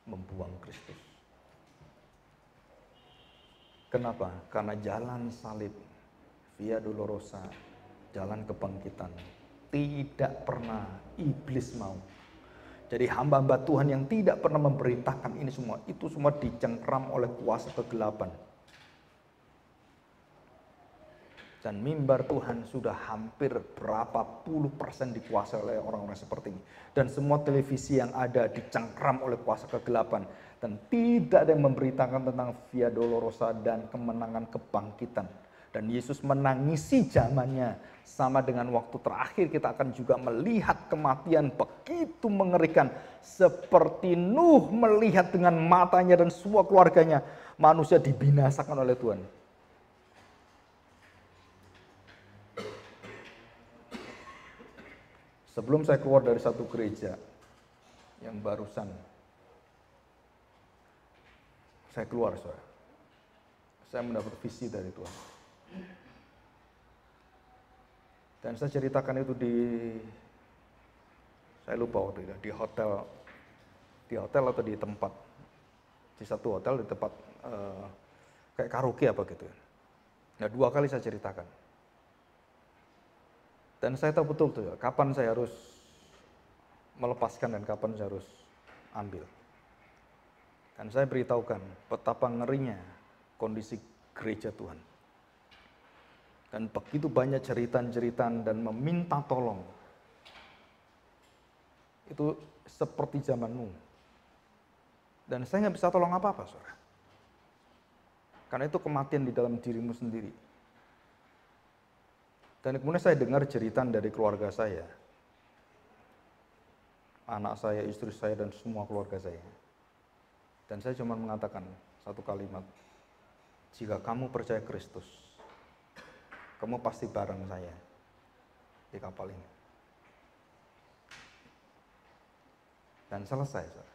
A: membuang Kristus. Kenapa? Karena jalan salib, via dolorosa, jalan kebangkitan, tidak pernah iblis mau. Jadi hamba-hamba Tuhan yang tidak pernah memberitakan ini semua, itu semua dicengkram oleh kuasa kegelapan Dan mimbar Tuhan sudah hampir berapa puluh persen dikuasai oleh orang-orang seperti ini. Dan semua televisi yang ada dicengkram oleh kuasa kegelapan. Dan tidak ada yang memberitakan tentang Via Dolorosa dan kemenangan kebangkitan. Dan Yesus menangisi zamannya. Sama dengan waktu terakhir kita akan juga melihat kematian begitu mengerikan. Seperti Nuh melihat dengan matanya dan semua keluarganya. Manusia dibinasakan oleh Tuhan Sebelum saya keluar dari satu gereja yang barusan, saya keluar, saudara. Saya mendapat visi dari Tuhan. Dan saya ceritakan itu di, saya lupa waktu itu, di hotel, di hotel atau di tempat, di satu hotel di tempat uh, kayak karaoke apa gitu. Ya. Nah dua kali saya ceritakan. Dan saya tahu betul tuh ya, kapan saya harus melepaskan dan kapan saya harus ambil. Dan saya beritahukan betapa ngerinya kondisi gereja Tuhan. Dan begitu banyak cerita cerita dan meminta tolong. Itu seperti zamanmu. Dan saya nggak bisa tolong apa-apa, saudara. Karena itu kematian di dalam dirimu sendiri dan kemudian saya dengar cerita dari keluarga saya. Anak saya, istri saya, dan semua keluarga saya. Dan saya cuma mengatakan satu kalimat. Jika kamu percaya Kristus, kamu pasti bareng saya di kapal ini. Dan selesai, saudara.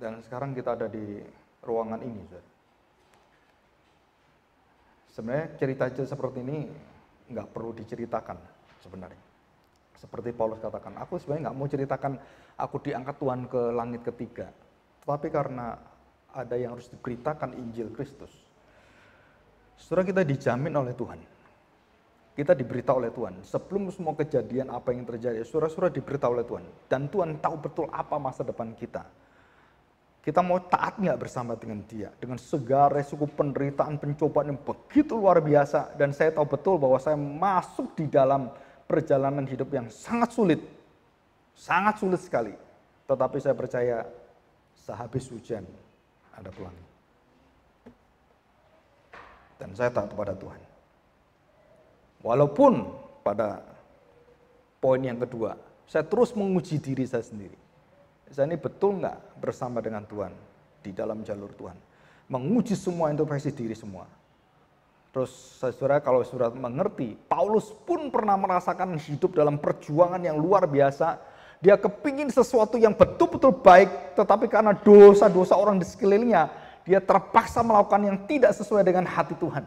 A: Dan sekarang kita ada di ruangan ini, saudara. Sebenarnya cerita-cerita seperti ini nggak perlu diceritakan sebenarnya. Seperti Paulus katakan, aku sebenarnya nggak mau ceritakan aku diangkat Tuhan ke langit ketiga. Tetapi karena ada yang harus diberitakan Injil Kristus. Surah kita dijamin oleh Tuhan. Kita diberita oleh Tuhan. Sebelum semua kejadian apa yang terjadi, surah-surah diberita oleh Tuhan. Dan Tuhan tahu betul apa masa depan kita kita mau taat nggak bersama dengan dia. Dengan segala resiko penderitaan, pencobaan yang begitu luar biasa. Dan saya tahu betul bahwa saya masuk di dalam perjalanan hidup yang sangat sulit. Sangat sulit sekali. Tetapi saya percaya sehabis hujan ada pelangi. Dan saya taat kepada Tuhan. Walaupun pada poin yang kedua, saya terus menguji diri saya sendiri saya ini betul nggak bersama dengan Tuhan di dalam jalur Tuhan. Menguji semua introspeksi diri semua. Terus saudara kalau saudara mengerti, Paulus pun pernah merasakan hidup dalam perjuangan yang luar biasa. Dia kepingin sesuatu yang betul-betul baik, tetapi karena dosa-dosa orang di sekelilingnya, dia terpaksa melakukan yang tidak sesuai dengan hati Tuhan.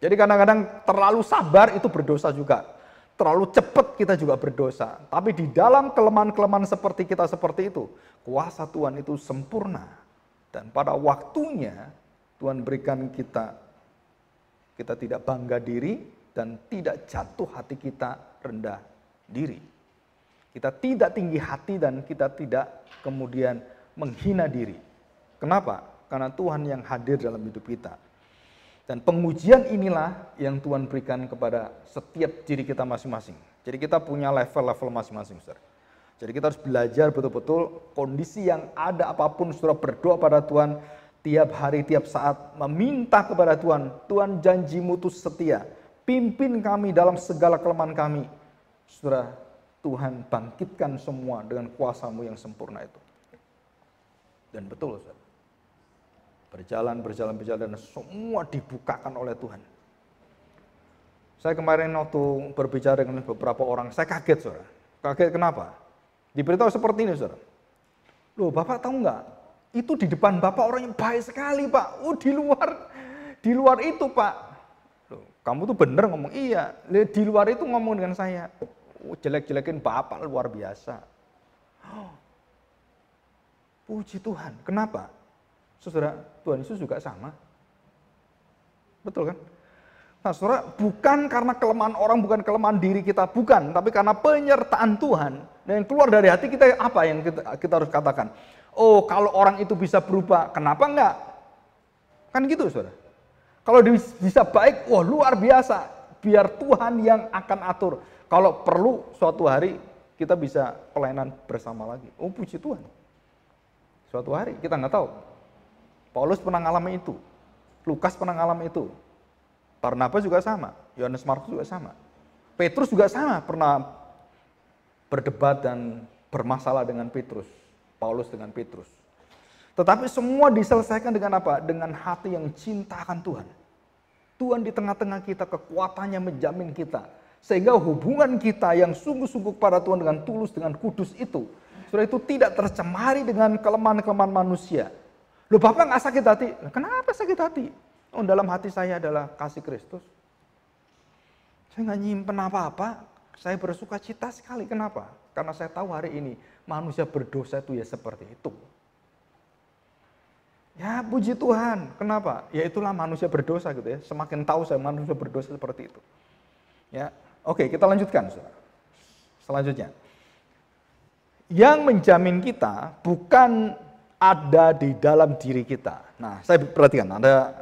A: Jadi kadang-kadang terlalu sabar itu berdosa juga terlalu cepat kita juga berdosa. Tapi di dalam kelemahan-kelemahan seperti kita seperti itu, kuasa Tuhan itu sempurna. Dan pada waktunya Tuhan berikan kita, kita tidak bangga diri dan tidak jatuh hati kita rendah diri. Kita tidak tinggi hati dan kita tidak kemudian menghina diri. Kenapa? Karena Tuhan yang hadir dalam hidup kita. Dan pengujian inilah yang Tuhan berikan kepada setiap diri kita masing-masing. Jadi kita punya level-level masing-masing, saudara. Jadi kita harus belajar betul-betul kondisi yang ada apapun, saudara berdoa pada Tuhan tiap hari, tiap saat, meminta kepada Tuhan, Tuhan janji mutus setia, pimpin kami dalam segala kelemahan kami. Saudara, Tuhan bangkitkan semua dengan kuasamu yang sempurna itu. Dan betul, saudara Berjalan, berjalan, berjalan, dan semua dibukakan oleh Tuhan. Saya kemarin waktu berbicara dengan beberapa orang, saya kaget, saudara. Kaget kenapa? Diberitahu seperti ini, saudara. Loh, Bapak tahu nggak? Itu di depan Bapak orangnya baik sekali, Pak. Oh, di luar, di luar itu, Pak. Loh, kamu tuh bener ngomong, iya. Di luar itu ngomong dengan saya. Oh, jelek-jelekin Bapak luar biasa. Oh, Puji Tuhan. Kenapa? Saudara, Tuhan Yesus juga sama. Betul kan? Nah, saudara, bukan karena kelemahan orang, bukan kelemahan diri kita, bukan, tapi karena penyertaan Tuhan. Dan yang keluar dari hati kita apa yang kita, kita harus katakan? Oh, kalau orang itu bisa berubah, kenapa enggak? Kan gitu, saudara. Kalau bisa baik, wah luar biasa. Biar Tuhan yang akan atur. Kalau perlu suatu hari kita bisa pelayanan bersama lagi. Oh, puji Tuhan. Suatu hari kita nggak tahu, Paulus pernah ngalami itu. Lukas pernah ngalami itu. Barnabas juga sama, Yohanes Markus juga sama. Petrus juga sama, pernah berdebat dan bermasalah dengan Petrus, Paulus dengan Petrus. Tetapi semua diselesaikan dengan apa? Dengan hati yang cinta akan Tuhan. Tuhan di tengah-tengah kita, kekuatannya menjamin kita. Sehingga hubungan kita yang sungguh-sungguh pada Tuhan dengan tulus, dengan kudus itu, sudah itu tidak tercemari dengan kelemahan-kelemahan manusia Loh Bapak nggak sakit hati? Kenapa sakit hati? Oh dalam hati saya adalah kasih Kristus. Saya nggak nyimpen apa-apa. Saya bersuka cita sekali. Kenapa? Karena saya tahu hari ini manusia berdosa itu ya seperti itu. Ya puji Tuhan. Kenapa? Ya itulah manusia berdosa gitu ya. Semakin tahu saya manusia berdosa seperti itu. Ya, oke kita lanjutkan. Selanjutnya. Yang menjamin kita bukan ada di dalam diri kita. Nah, saya perhatikan ada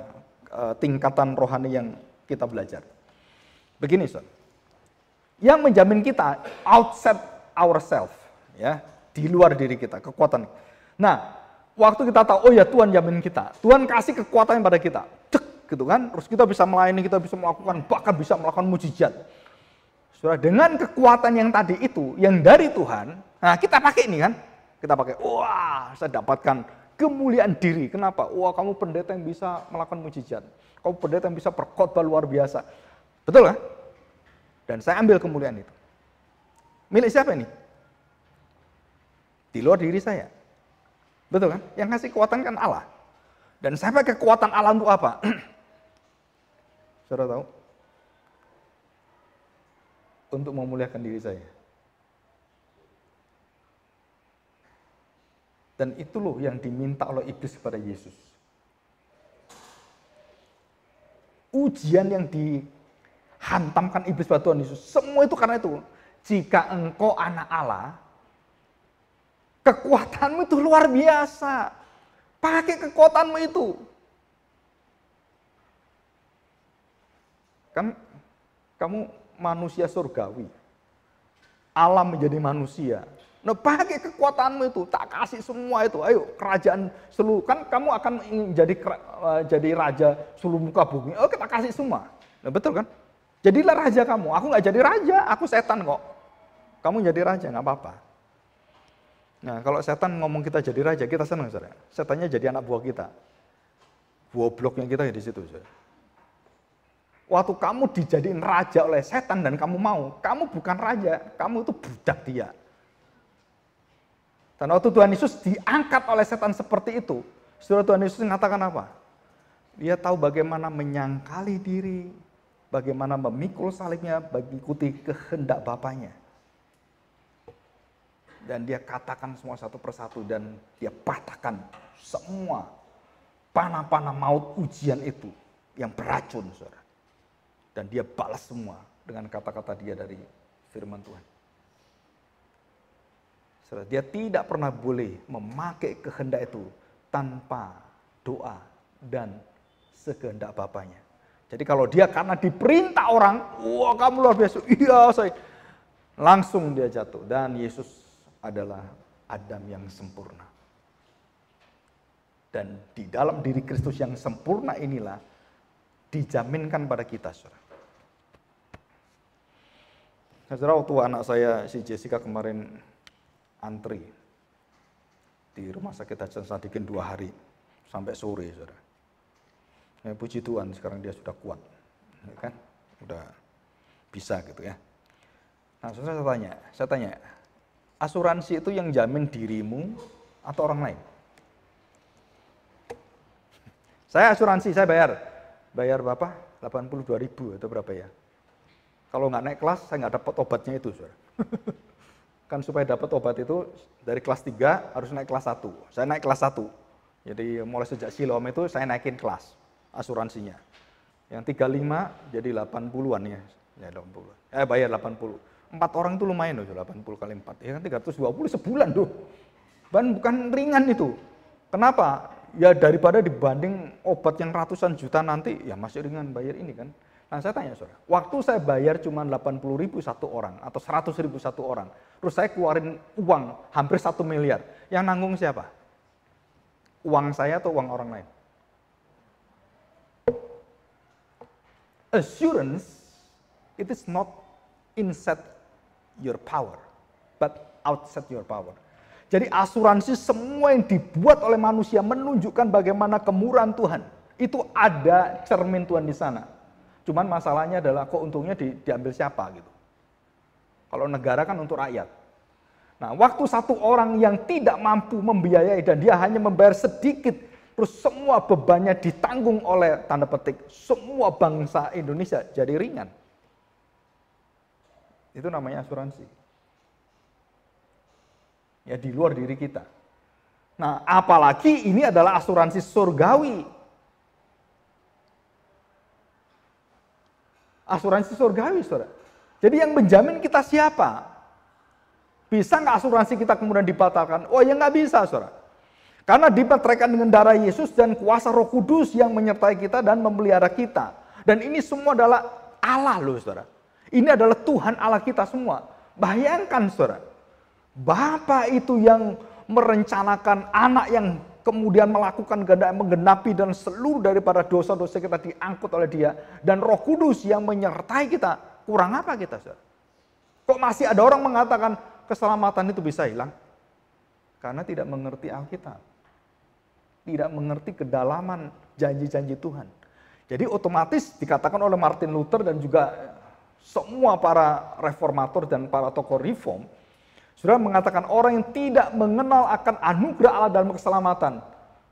A: eh, tingkatan rohani yang kita belajar. Begini, Ustaz. Yang menjamin kita outside ourselves, ya, di luar diri kita, kekuatan. Nah, waktu kita tahu, oh ya Tuhan jamin kita. Tuhan kasih kekuatan pada kita. Cek, gitu kan. Terus kita bisa melayani, kita bisa melakukan, bahkan bisa melakukan mujizat. Saudara, dengan kekuatan yang tadi itu, yang dari Tuhan, nah kita pakai ini kan, kita pakai, wah saya dapatkan kemuliaan diri. Kenapa? Wah kamu pendeta yang bisa melakukan mujizat. Kamu pendeta yang bisa berkhotbah luar biasa. Betul kan? Dan saya ambil kemuliaan itu. Milik siapa ini? Di luar diri saya. Betul kan? Yang ngasih kekuatan kan Allah. Dan saya pakai kekuatan Allah untuk apa? Saudara tahu? Untuk memuliakan diri saya. Dan itu loh yang diminta oleh iblis kepada Yesus. Ujian yang dihantamkan iblis pada Tuhan Yesus, semua itu karena itu. Jika engkau anak Allah, kekuatanmu itu luar biasa. Pakai kekuatanmu itu. Kan kamu manusia surgawi. Alam menjadi manusia, Nah pakai kekuatanmu itu, tak kasih semua itu. Ayo kerajaan seluruh, kan kamu akan jadi eh, jadi raja seluruh muka bumi. Oke tak kasih semua. Nah betul kan? Jadilah raja kamu. Aku nggak jadi raja, aku setan kok. Kamu jadi raja nggak apa-apa. Nah kalau setan ngomong kita jadi raja, kita senang saudara. Setannya jadi anak buah kita. Buah bloknya kita ya di situ saudara. Waktu kamu dijadiin raja oleh setan dan kamu mau, kamu bukan raja, kamu itu budak dia. Dan waktu Tuhan Yesus diangkat oleh setan seperti itu, saudara Tuhan Yesus mengatakan apa? Dia tahu bagaimana menyangkali diri, bagaimana memikul salibnya, mengikuti kehendak Bapaknya. Dan dia katakan semua satu persatu dan dia patahkan semua panah-panah maut ujian itu yang beracun, saudara. Dan dia balas semua dengan kata-kata dia dari firman Tuhan. Dia tidak pernah boleh memakai kehendak itu tanpa doa dan sekehendak bapaknya. Jadi kalau dia karena diperintah orang, wah kamu luar biasa, iya saya. Langsung dia jatuh dan Yesus adalah Adam yang sempurna. Dan di dalam diri Kristus yang sempurna inilah dijaminkan pada kita, saudara. Saudara, waktu anak saya si Jessica kemarin antri di rumah sakit Hasan Sadikin dua hari sampai sore saudara. Ya, puji Tuhan sekarang dia sudah kuat, ya kan? Udah bisa gitu ya. Nah, saya tanya, saya tanya, asuransi itu yang jamin dirimu atau orang lain? Saya asuransi, saya bayar. Bayar berapa? 82 ribu atau berapa ya? Kalau nggak naik kelas, saya nggak dapat obatnya itu, saudara. kan supaya dapat obat itu dari kelas 3 harus naik kelas 1. Saya naik kelas 1. Jadi mulai sejak silom itu saya naikin kelas asuransinya. Yang 35 jadi 80-an ya. Ya 80. Eh bayar 80. Empat orang itu lumayan loh 80 kali 4. Ya kan 320 sebulan tuh. Ban bukan ringan itu. Kenapa? Ya daripada dibanding obat yang ratusan juta nanti ya masih ringan bayar ini kan. Nah saya tanya saudara, waktu saya bayar cuma 80 ribu satu orang atau 100 ribu satu orang, terus saya keluarin uang hampir satu miliar, yang nanggung siapa? Uang saya atau uang orang lain? Assurance, it is not inside your power, but outside your power. Jadi asuransi semua yang dibuat oleh manusia menunjukkan bagaimana kemurahan Tuhan. Itu ada cermin Tuhan di sana. Cuman masalahnya adalah kok untungnya di, diambil siapa gitu. Kalau negara kan untuk rakyat. Nah, waktu satu orang yang tidak mampu membiayai dan dia hanya membayar sedikit, terus semua bebannya ditanggung oleh tanda petik, semua bangsa Indonesia jadi ringan. Itu namanya asuransi. Ya di luar diri kita. Nah, apalagi ini adalah asuransi surgawi. Asuransi surgawi, saudara. Jadi yang menjamin kita siapa? Bisa nggak asuransi kita kemudian dibatalkan? Oh ya nggak bisa, saudara. Karena dipatrikan dengan darah Yesus dan kuasa roh kudus yang menyertai kita dan memelihara kita. Dan ini semua adalah Allah loh, saudara. Ini adalah Tuhan Allah kita semua. Bayangkan, saudara. Bapak itu yang merencanakan anak yang kemudian melakukan kehendak menggenapi dan seluruh daripada dosa-dosa kita diangkut oleh dia dan Roh Kudus yang menyertai kita, kurang apa kita, Saudara? Kok masih ada orang mengatakan keselamatan itu bisa hilang? Karena tidak mengerti Alkitab. Tidak mengerti kedalaman janji-janji Tuhan. Jadi otomatis dikatakan oleh Martin Luther dan juga semua para reformator dan para tokoh reform, Saudara mengatakan orang yang tidak mengenal akan anugerah Allah dalam keselamatan.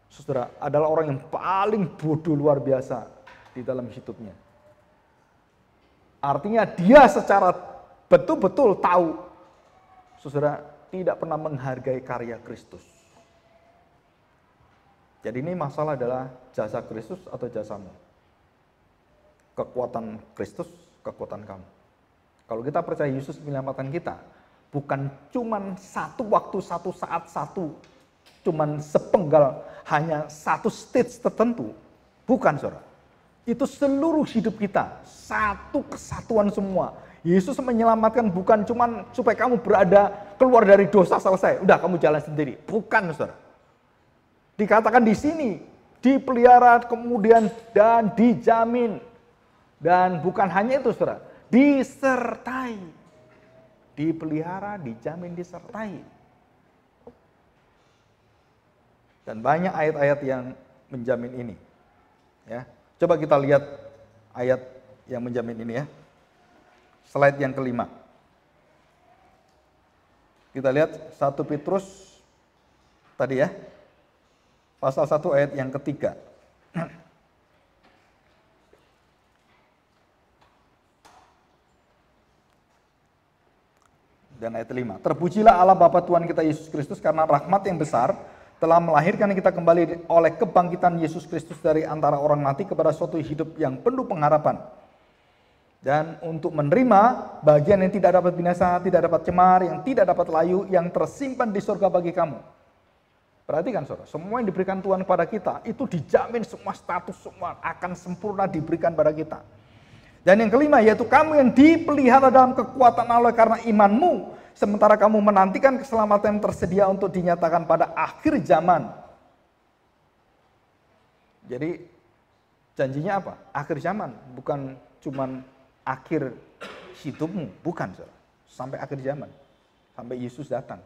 A: Saudara adalah orang yang paling bodoh luar biasa di dalam hidupnya. Artinya dia secara betul-betul tahu. Saudara tidak pernah menghargai karya Kristus. Jadi ini masalah adalah jasa Kristus atau jasamu. Kekuatan Kristus, kekuatan kamu. Kalau kita percaya Yesus menyelamatkan kita, Bukan cuman satu waktu, satu saat, satu cuman sepenggal hanya satu stage tertentu. Bukan saudara. Itu seluruh hidup kita, satu kesatuan semua. Yesus menyelamatkan bukan cuman supaya kamu berada keluar dari dosa selesai, udah kamu jalan sendiri. Bukan, Saudara. Dikatakan di sini dipelihara kemudian dan dijamin. Dan bukan hanya itu, Saudara, disertai dipelihara, dijamin, disertai. Dan banyak ayat-ayat yang menjamin ini. Ya. Coba kita lihat ayat yang menjamin ini ya. Slide yang kelima. Kita lihat 1 Petrus tadi ya. Pasal 1 ayat yang ketiga. Dan ayat 5. Terpujilah Allah Bapa Tuhan kita Yesus Kristus karena rahmat yang besar telah melahirkan kita kembali oleh kebangkitan Yesus Kristus dari antara orang mati kepada suatu hidup yang penuh pengharapan. Dan untuk menerima bagian yang tidak dapat binasa, tidak dapat cemar, yang tidak dapat layu, yang tersimpan di surga bagi kamu. Perhatikan saudara, semua yang diberikan Tuhan kepada kita itu dijamin semua status semua akan sempurna diberikan pada kita. Dan yang kelima yaitu kamu yang dipelihara dalam kekuatan Allah karena imanmu. Sementara kamu menantikan keselamatan yang tersedia untuk dinyatakan pada akhir zaman. Jadi janjinya apa? Akhir zaman. Bukan cuma akhir hidupmu. Bukan. Saudara. Sampai akhir zaman. Sampai Yesus datang.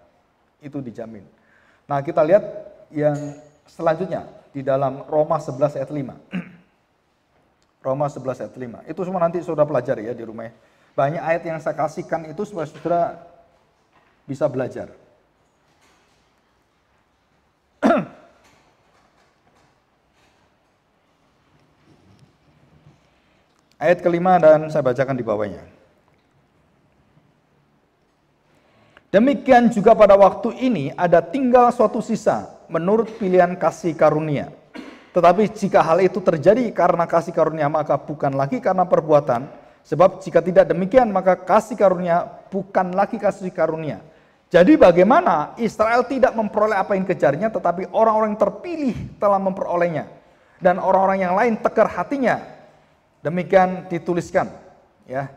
A: Itu dijamin. Nah kita lihat yang selanjutnya di dalam Roma 11 ayat 5. Roma 11 ayat 5. Itu semua nanti saudara pelajari ya di rumah. Ya. Banyak ayat yang saya kasihkan itu supaya saudara bisa belajar. ayat kelima dan saya bacakan di bawahnya. Demikian juga pada waktu ini ada tinggal suatu sisa menurut pilihan kasih karunia tetapi jika hal itu terjadi karena kasih karunia maka bukan lagi karena perbuatan. Sebab jika tidak demikian maka kasih karunia bukan lagi kasih karunia. Jadi bagaimana Israel tidak memperoleh apa yang kejarnya tetapi orang-orang yang terpilih telah memperolehnya. Dan orang-orang yang lain tegar hatinya. Demikian dituliskan. Ya,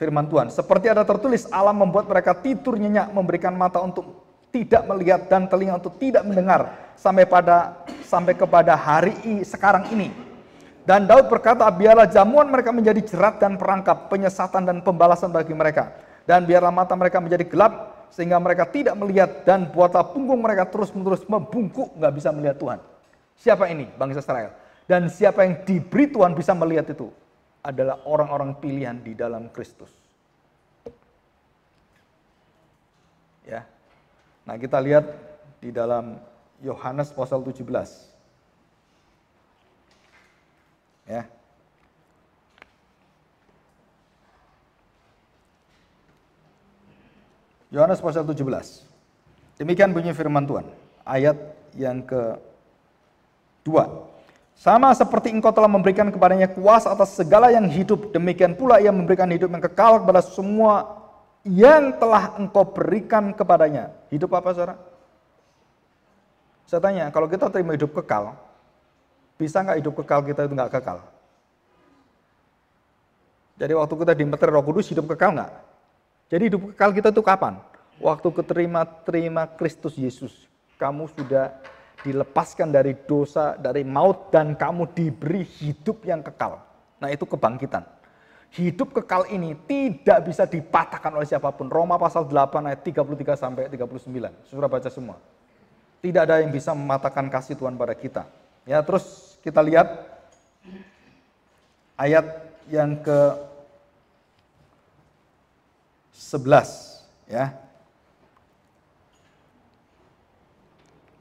A: firman Tuhan. Seperti ada tertulis, Allah membuat mereka tidur nyenyak, memberikan mata untuk tidak melihat dan telinga untuk tidak mendengar sampai pada sampai kepada hari ini, sekarang ini. Dan Daud berkata, biarlah jamuan mereka menjadi jerat dan perangkap, penyesatan dan pembalasan bagi mereka. Dan biarlah mata mereka menjadi gelap, sehingga mereka tidak melihat dan buatlah punggung mereka terus-menerus membungkuk, nggak bisa melihat Tuhan. Siapa ini bangsa Israel? Dan siapa yang diberi Tuhan bisa melihat itu? Adalah orang-orang pilihan di dalam Kristus. Ya. Nah kita lihat di dalam Yohanes pasal 17. Ya. Yohanes pasal 17. Demikian bunyi firman Tuhan. Ayat yang ke dua. Sama seperti engkau telah memberikan kepadanya kuasa atas segala yang hidup, demikian pula ia memberikan hidup yang kekal kepada semua yang telah engkau berikan kepadanya. Hidup apa saudara? Saya tanya, kalau kita terima hidup kekal, bisa nggak hidup kekal kita itu nggak kekal? Jadi waktu kita di materi roh kudus, hidup kekal nggak? Jadi hidup kekal kita itu kapan? Waktu keterima-terima Kristus Yesus. Kamu sudah dilepaskan dari dosa, dari maut, dan kamu diberi hidup yang kekal. Nah itu kebangkitan. Hidup kekal ini tidak bisa dipatahkan oleh siapapun. Roma pasal 8 ayat 33 sampai 39. Sudah baca semua. Tidak ada yang bisa mematahkan kasih Tuhan pada kita. Ya, terus kita lihat ayat yang ke 11 ya.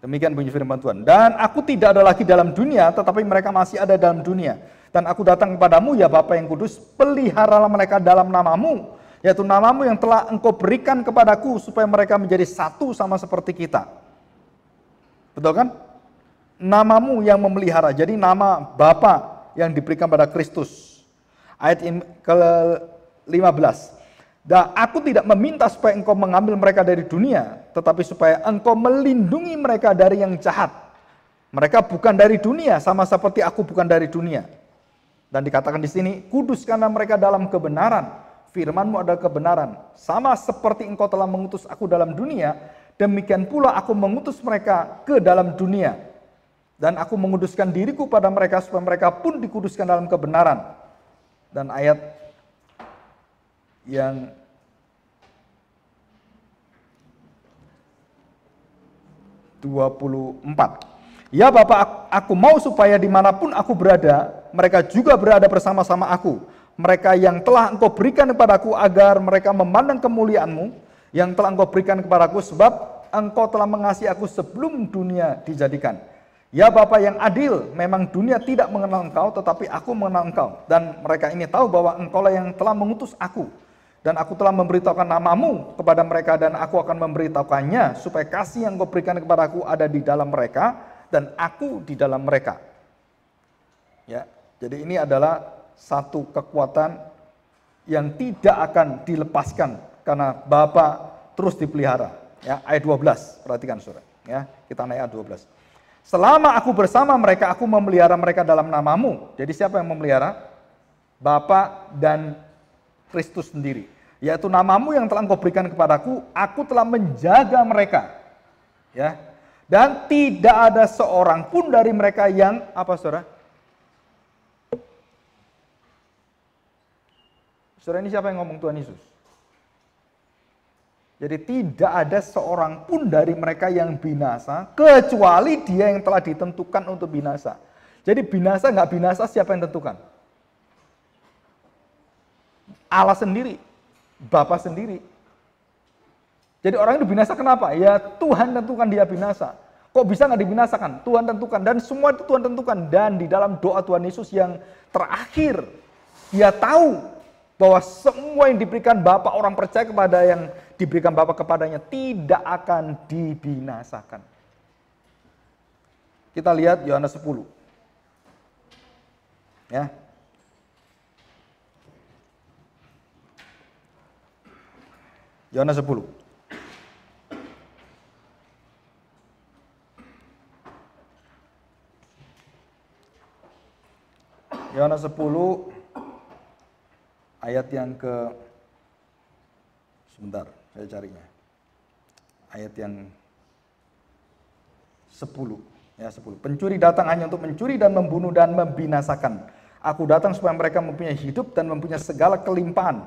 A: Demikian bunyi firman Tuhan. Dan aku tidak ada lagi dalam dunia, tetapi mereka masih ada dalam dunia. Dan aku datang kepadamu ya Bapa yang kudus, peliharalah mereka dalam namamu, yaitu namamu yang telah engkau berikan kepadaku supaya mereka menjadi satu sama seperti kita. Betul kan? Namamu yang memelihara. Jadi nama Bapa yang diberikan pada Kristus. Ayat ke-15. Dan aku tidak meminta supaya engkau mengambil mereka dari dunia, tetapi supaya engkau melindungi mereka dari yang jahat. Mereka bukan dari dunia, sama seperti aku bukan dari dunia. Dan dikatakan di sini, kuduskanlah mereka dalam kebenaran. Firmanmu adalah kebenaran. Sama seperti engkau telah mengutus aku dalam dunia, Demikian pula aku mengutus mereka ke dalam dunia. Dan aku menguduskan diriku pada mereka supaya mereka pun dikuduskan dalam kebenaran. Dan ayat yang dua puluh empat. Ya Bapak, aku mau supaya dimanapun aku berada, mereka juga berada bersama-sama aku. Mereka yang telah engkau berikan kepadaku agar mereka memandang kemuliaanmu, yang telah engkau berikan kepadaku sebab engkau telah mengasihi aku sebelum dunia dijadikan. Ya Bapa yang adil, memang dunia tidak mengenal engkau, tetapi aku mengenal engkau. Dan mereka ini tahu bahwa engkau lah yang telah mengutus aku. Dan aku telah memberitahukan namamu kepada mereka dan aku akan memberitahukannya supaya kasih yang kau berikan kepada aku ada di dalam mereka dan aku di dalam mereka. Ya, jadi ini adalah satu kekuatan yang tidak akan dilepaskan karena Bapa terus dipelihara ya ayat 12 perhatikan saudara ya kita naik ayat 12 selama aku bersama mereka aku memelihara mereka dalam namamu jadi siapa yang memelihara Bapa dan Kristus sendiri yaitu namamu yang telah engkau berikan kepadaku aku telah menjaga mereka ya dan tidak ada seorang pun dari mereka yang apa saudara Saudara ini siapa yang ngomong Tuhan Yesus? Jadi tidak ada seorang pun dari mereka yang binasa, kecuali dia yang telah ditentukan untuk binasa. Jadi binasa nggak binasa siapa yang tentukan? Allah sendiri, Bapak sendiri. Jadi orang itu binasa kenapa? Ya Tuhan tentukan dia binasa. Kok bisa nggak dibinasakan? Tuhan tentukan dan semua itu Tuhan tentukan dan di dalam doa Tuhan Yesus yang terakhir, dia tahu bahwa semua yang diberikan Bapa orang percaya kepada yang diberikan Bapa kepadanya tidak akan dibinasakan. Kita lihat Yohanes 10. Ya. Yohanes 10. Yohanes 10 ayat yang ke sebentar saya carinya ayat yang sepuluh ya 10 pencuri datang hanya untuk mencuri dan membunuh dan membinasakan aku datang supaya mereka mempunyai hidup dan mempunyai segala kelimpahan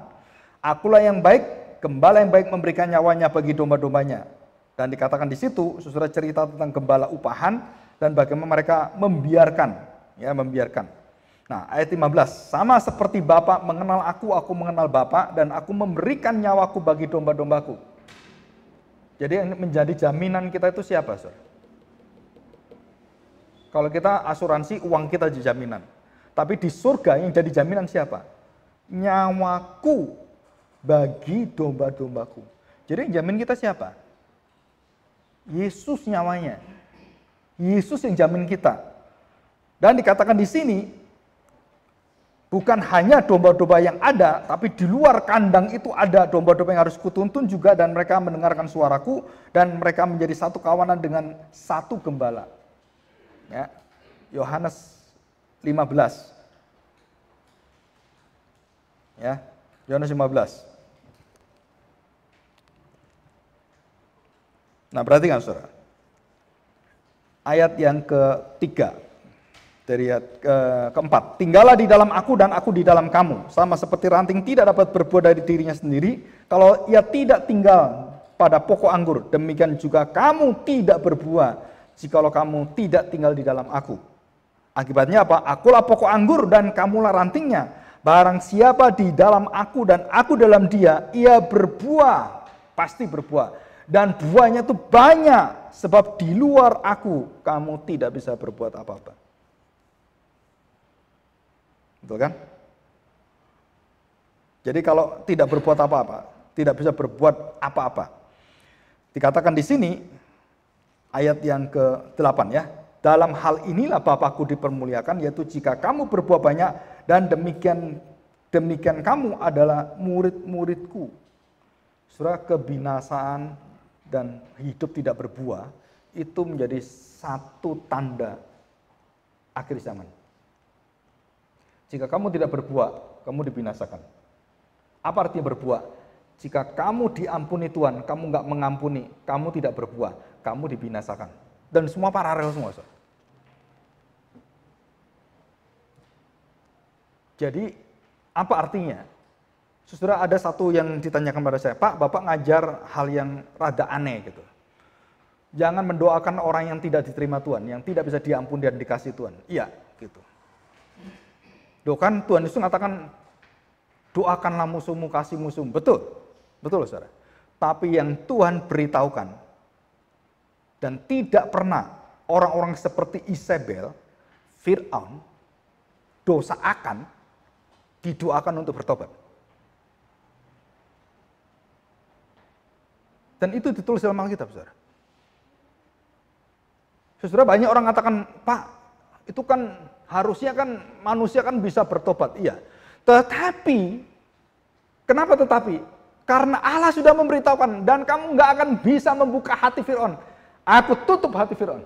A: akulah yang baik gembala yang baik memberikan nyawanya bagi domba-dombanya dan dikatakan di situ sesudah cerita tentang gembala upahan dan bagaimana mereka membiarkan ya membiarkan Nah, ayat 15. Sama seperti Bapak mengenal aku, aku mengenal Bapak, dan aku memberikan nyawaku bagi domba-dombaku. Jadi yang menjadi jaminan kita itu siapa, Saudara? Kalau kita asuransi uang kita jadi jaminan. Tapi di surga yang jadi jaminan siapa? Nyawaku bagi domba-dombaku. Jadi yang jamin kita siapa? Yesus nyawanya. Yesus yang jamin kita. Dan dikatakan di sini, bukan hanya domba-domba yang ada, tapi di luar kandang itu ada domba-domba yang harus kutuntun juga dan mereka mendengarkan suaraku dan mereka menjadi satu kawanan dengan satu gembala. Ya. Yohanes 15. Ya, Yohanes 15. Nah, perhatikan Saudara. Ayat yang ketiga dari ke, eh, keempat, tinggallah di dalam aku dan aku di dalam kamu. Sama seperti ranting tidak dapat berbuat dari dirinya sendiri, kalau ia tidak tinggal pada pokok anggur. Demikian juga kamu tidak berbuah, jikalau kamu tidak tinggal di dalam aku. Akibatnya apa? Akulah pokok anggur dan kamulah rantingnya. Barang siapa di dalam aku dan aku dalam dia, ia berbuah, pasti berbuah. Dan buahnya itu banyak, sebab di luar aku kamu tidak bisa berbuat apa-apa. Betul kan? Jadi kalau tidak berbuat apa-apa, tidak bisa berbuat apa-apa. Dikatakan di sini ayat yang ke-8 ya. Dalam hal inilah Bapakku dipermuliakan yaitu jika kamu berbuat banyak dan demikian demikian kamu adalah murid-muridku. Surah kebinasaan dan hidup tidak berbuah itu menjadi satu tanda akhir zaman. Jika kamu tidak berbuat, kamu dibinasakan. Apa artinya berbuat? Jika kamu diampuni Tuhan, kamu nggak mengampuni, kamu tidak berbuat, kamu dibinasakan. Dan semua paralel semua. So. Jadi apa artinya? Saudara ada satu yang ditanyakan pada saya, Pak, Bapak ngajar hal yang rada aneh gitu. Jangan mendoakan orang yang tidak diterima Tuhan, yang tidak bisa diampuni dan dikasih Tuhan. Iya, gitu. Doakan Tuhan Yesus mengatakan doakanlah musuhmu, kasih musuh Betul. Betul saudara. Tapi yang Tuhan beritahukan dan tidak pernah orang-orang seperti Isabel, Fir'aun, dosa akan didoakan untuk bertobat. Dan itu ditulis dalam Alkitab, saudara. Saudara banyak orang mengatakan, Pak, itu kan Harusnya kan manusia kan bisa bertobat, iya. Tetapi, kenapa tetapi? Karena Allah sudah memberitahukan dan kamu nggak akan bisa membuka hati Fir'aun. Aku tutup hati Fir'aun.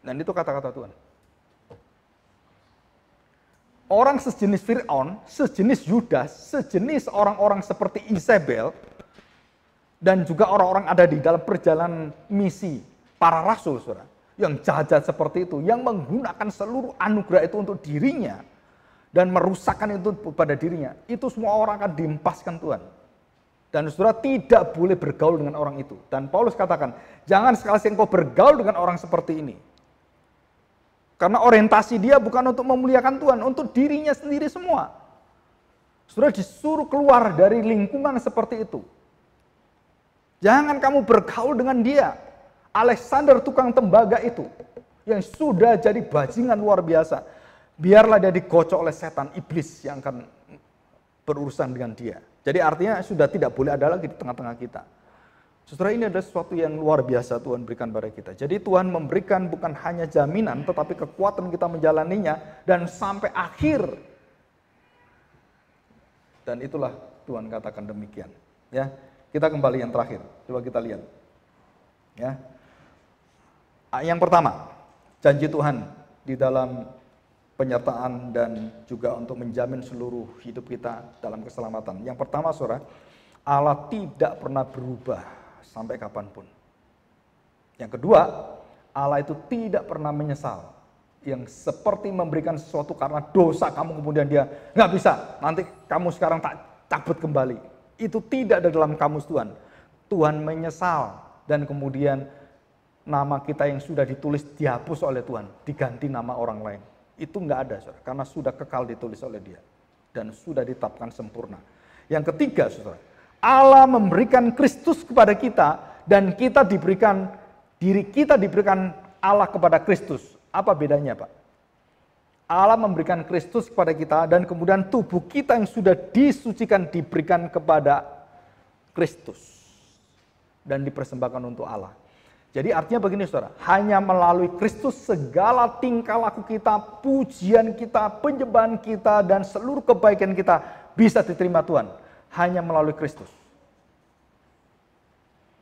A: Dan itu kata-kata Tuhan. Orang sejenis Fir'aun, sejenis Yudas, sejenis orang-orang seperti Isabel, dan juga orang-orang ada di dalam perjalanan misi para rasul, surah yang jahat seperti itu, yang menggunakan seluruh anugerah itu untuk dirinya dan merusakkan itu pada dirinya, itu semua orang akan dimpaskan Tuhan. Dan saudara tidak boleh bergaul dengan orang itu. Dan Paulus katakan, jangan sekali-sekali engkau bergaul dengan orang seperti ini. Karena orientasi dia bukan untuk memuliakan Tuhan, untuk dirinya sendiri semua. Saudara disuruh keluar dari lingkungan seperti itu. Jangan kamu bergaul dengan dia, Alexander tukang tembaga itu yang sudah jadi bajingan luar biasa. Biarlah dia dikocok oleh setan iblis yang akan berurusan dengan dia. Jadi artinya sudah tidak boleh ada lagi di tengah-tengah kita. Saudara ini ada sesuatu yang luar biasa Tuhan berikan pada kita. Jadi Tuhan memberikan bukan hanya jaminan tetapi kekuatan kita menjalaninya dan sampai akhir. Dan itulah Tuhan katakan demikian. Ya, kita kembali yang terakhir. Coba kita lihat. Ya. Ah, yang pertama, janji Tuhan di dalam penyertaan dan juga untuk menjamin seluruh hidup kita dalam keselamatan. Yang pertama, saudara, Allah tidak pernah berubah sampai kapanpun. Yang kedua, Allah itu tidak pernah menyesal. Yang seperti memberikan sesuatu karena dosa kamu kemudian dia nggak bisa. Nanti kamu sekarang tak cabut kembali. Itu tidak ada dalam kamus Tuhan. Tuhan menyesal dan kemudian nama kita yang sudah ditulis dihapus oleh Tuhan, diganti nama orang lain. Itu enggak ada, saudara, karena sudah kekal ditulis oleh Dia dan sudah ditetapkan sempurna. Yang ketiga, saudara, Allah memberikan Kristus kepada kita dan kita diberikan diri kita diberikan Allah kepada Kristus. Apa bedanya, Pak? Allah memberikan Kristus kepada kita dan kemudian tubuh kita yang sudah disucikan diberikan kepada Kristus dan dipersembahkan untuk Allah. Jadi artinya begini saudara, hanya melalui Kristus segala tingkah laku kita, pujian kita, penyembahan kita, dan seluruh kebaikan kita bisa diterima Tuhan. Hanya melalui Kristus.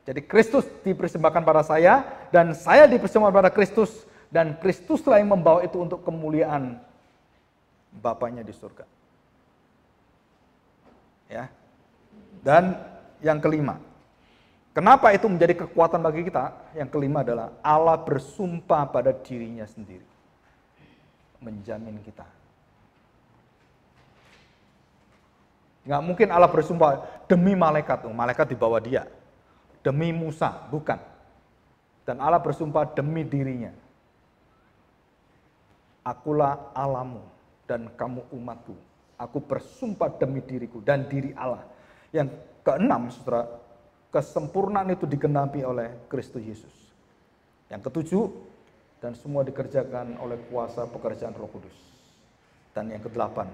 A: Jadi Kristus dipersembahkan pada saya, dan saya dipersembahkan pada Kristus, dan Kristuslah yang membawa itu untuk kemuliaan Bapaknya di surga. Ya. Dan yang kelima, Kenapa itu menjadi kekuatan bagi kita? Yang kelima adalah Allah bersumpah pada dirinya sendiri. Menjamin kita. Nggak mungkin Allah bersumpah demi malaikat. malaikat dibawa dia. Demi Musa, bukan. Dan Allah bersumpah demi dirinya. Akulah alamu dan kamu umatku. Aku bersumpah demi diriku dan diri Allah. Yang keenam, saudara, kesempurnaan itu digenapi oleh Kristus Yesus. Yang ketujuh, dan semua dikerjakan oleh kuasa pekerjaan Roh Kudus. Dan yang kedelapan,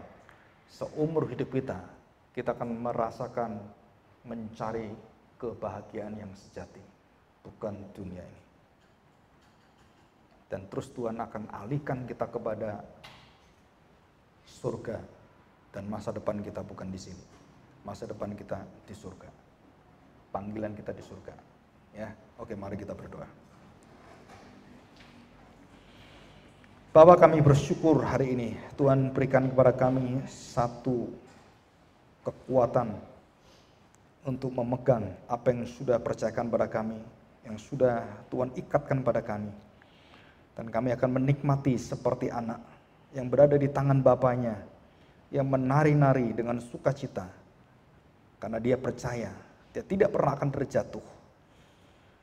A: seumur hidup kita, kita akan merasakan mencari kebahagiaan yang sejati, bukan dunia ini. Dan terus Tuhan akan alihkan kita kepada surga dan masa depan kita bukan di sini. Masa depan kita di surga panggilan kita di surga. Ya, oke mari kita berdoa. Bapa kami bersyukur hari ini Tuhan berikan kepada kami satu kekuatan untuk memegang apa yang sudah percayakan pada kami, yang sudah Tuhan ikatkan pada kami. Dan kami akan menikmati seperti anak yang berada di tangan Bapaknya, yang menari-nari dengan sukacita karena dia percaya dia tidak pernah akan terjatuh.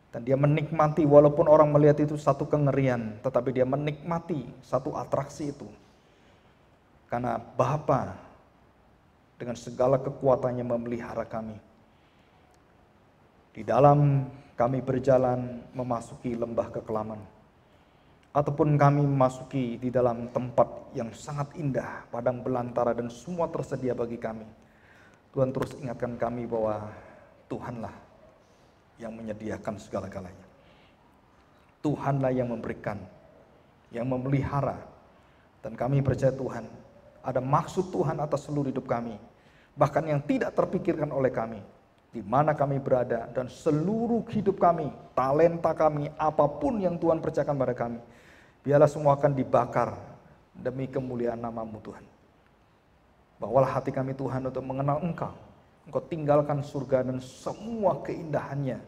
A: Dan dia menikmati walaupun orang melihat itu satu kengerian, tetapi dia menikmati satu atraksi itu. Karena Bapa dengan segala kekuatannya memelihara kami. Di dalam kami berjalan memasuki lembah kekelaman ataupun kami memasuki di dalam tempat yang sangat indah, padang belantara dan semua tersedia bagi kami. Tuhan terus ingatkan kami bahwa Tuhanlah yang menyediakan segala-galanya. Tuhanlah yang memberikan, yang memelihara. Dan kami percaya Tuhan, ada maksud Tuhan atas seluruh hidup kami. Bahkan yang tidak terpikirkan oleh kami. Di mana kami berada dan seluruh hidup kami, talenta kami, apapun yang Tuhan percayakan pada kami. Biarlah semua akan dibakar demi kemuliaan namamu Tuhan. Bawalah hati kami Tuhan untuk mengenal Engkau, Engkau tinggalkan surga dan semua keindahannya.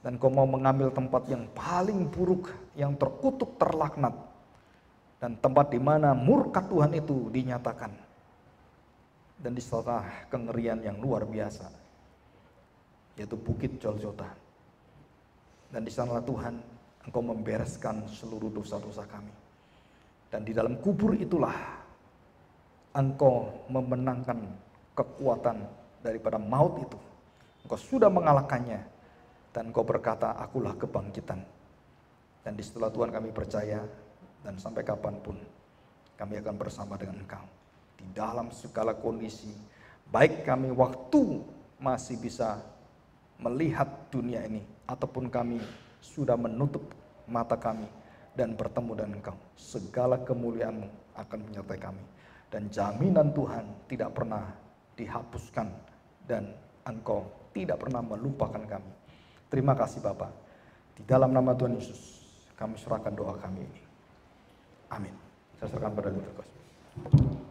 A: Dan kau mau mengambil tempat yang paling buruk, yang terkutuk terlaknat. Dan tempat di mana murka Tuhan itu dinyatakan. Dan di sana kengerian yang luar biasa. Yaitu Bukit Joljota. Dan di sanalah Tuhan, engkau membereskan seluruh dosa-dosa kami. Dan di dalam kubur itulah engkau memenangkan kekuatan daripada maut itu. Engkau sudah mengalahkannya dan engkau berkata, akulah kebangkitan. Dan di setelah Tuhan kami percaya dan sampai kapanpun kami akan bersama dengan engkau. Di dalam segala kondisi, baik kami waktu masih bisa melihat dunia ini ataupun kami sudah menutup mata kami dan bertemu dengan engkau. Segala kemuliaanmu akan menyertai kami. Dan jaminan Tuhan tidak pernah dihapuskan dan Engkau tidak pernah melupakan kami. Terima kasih Bapa. Di dalam nama Tuhan Yesus, kami serahkan doa kami ini. Amin. Saya serahkan pada Tuhan.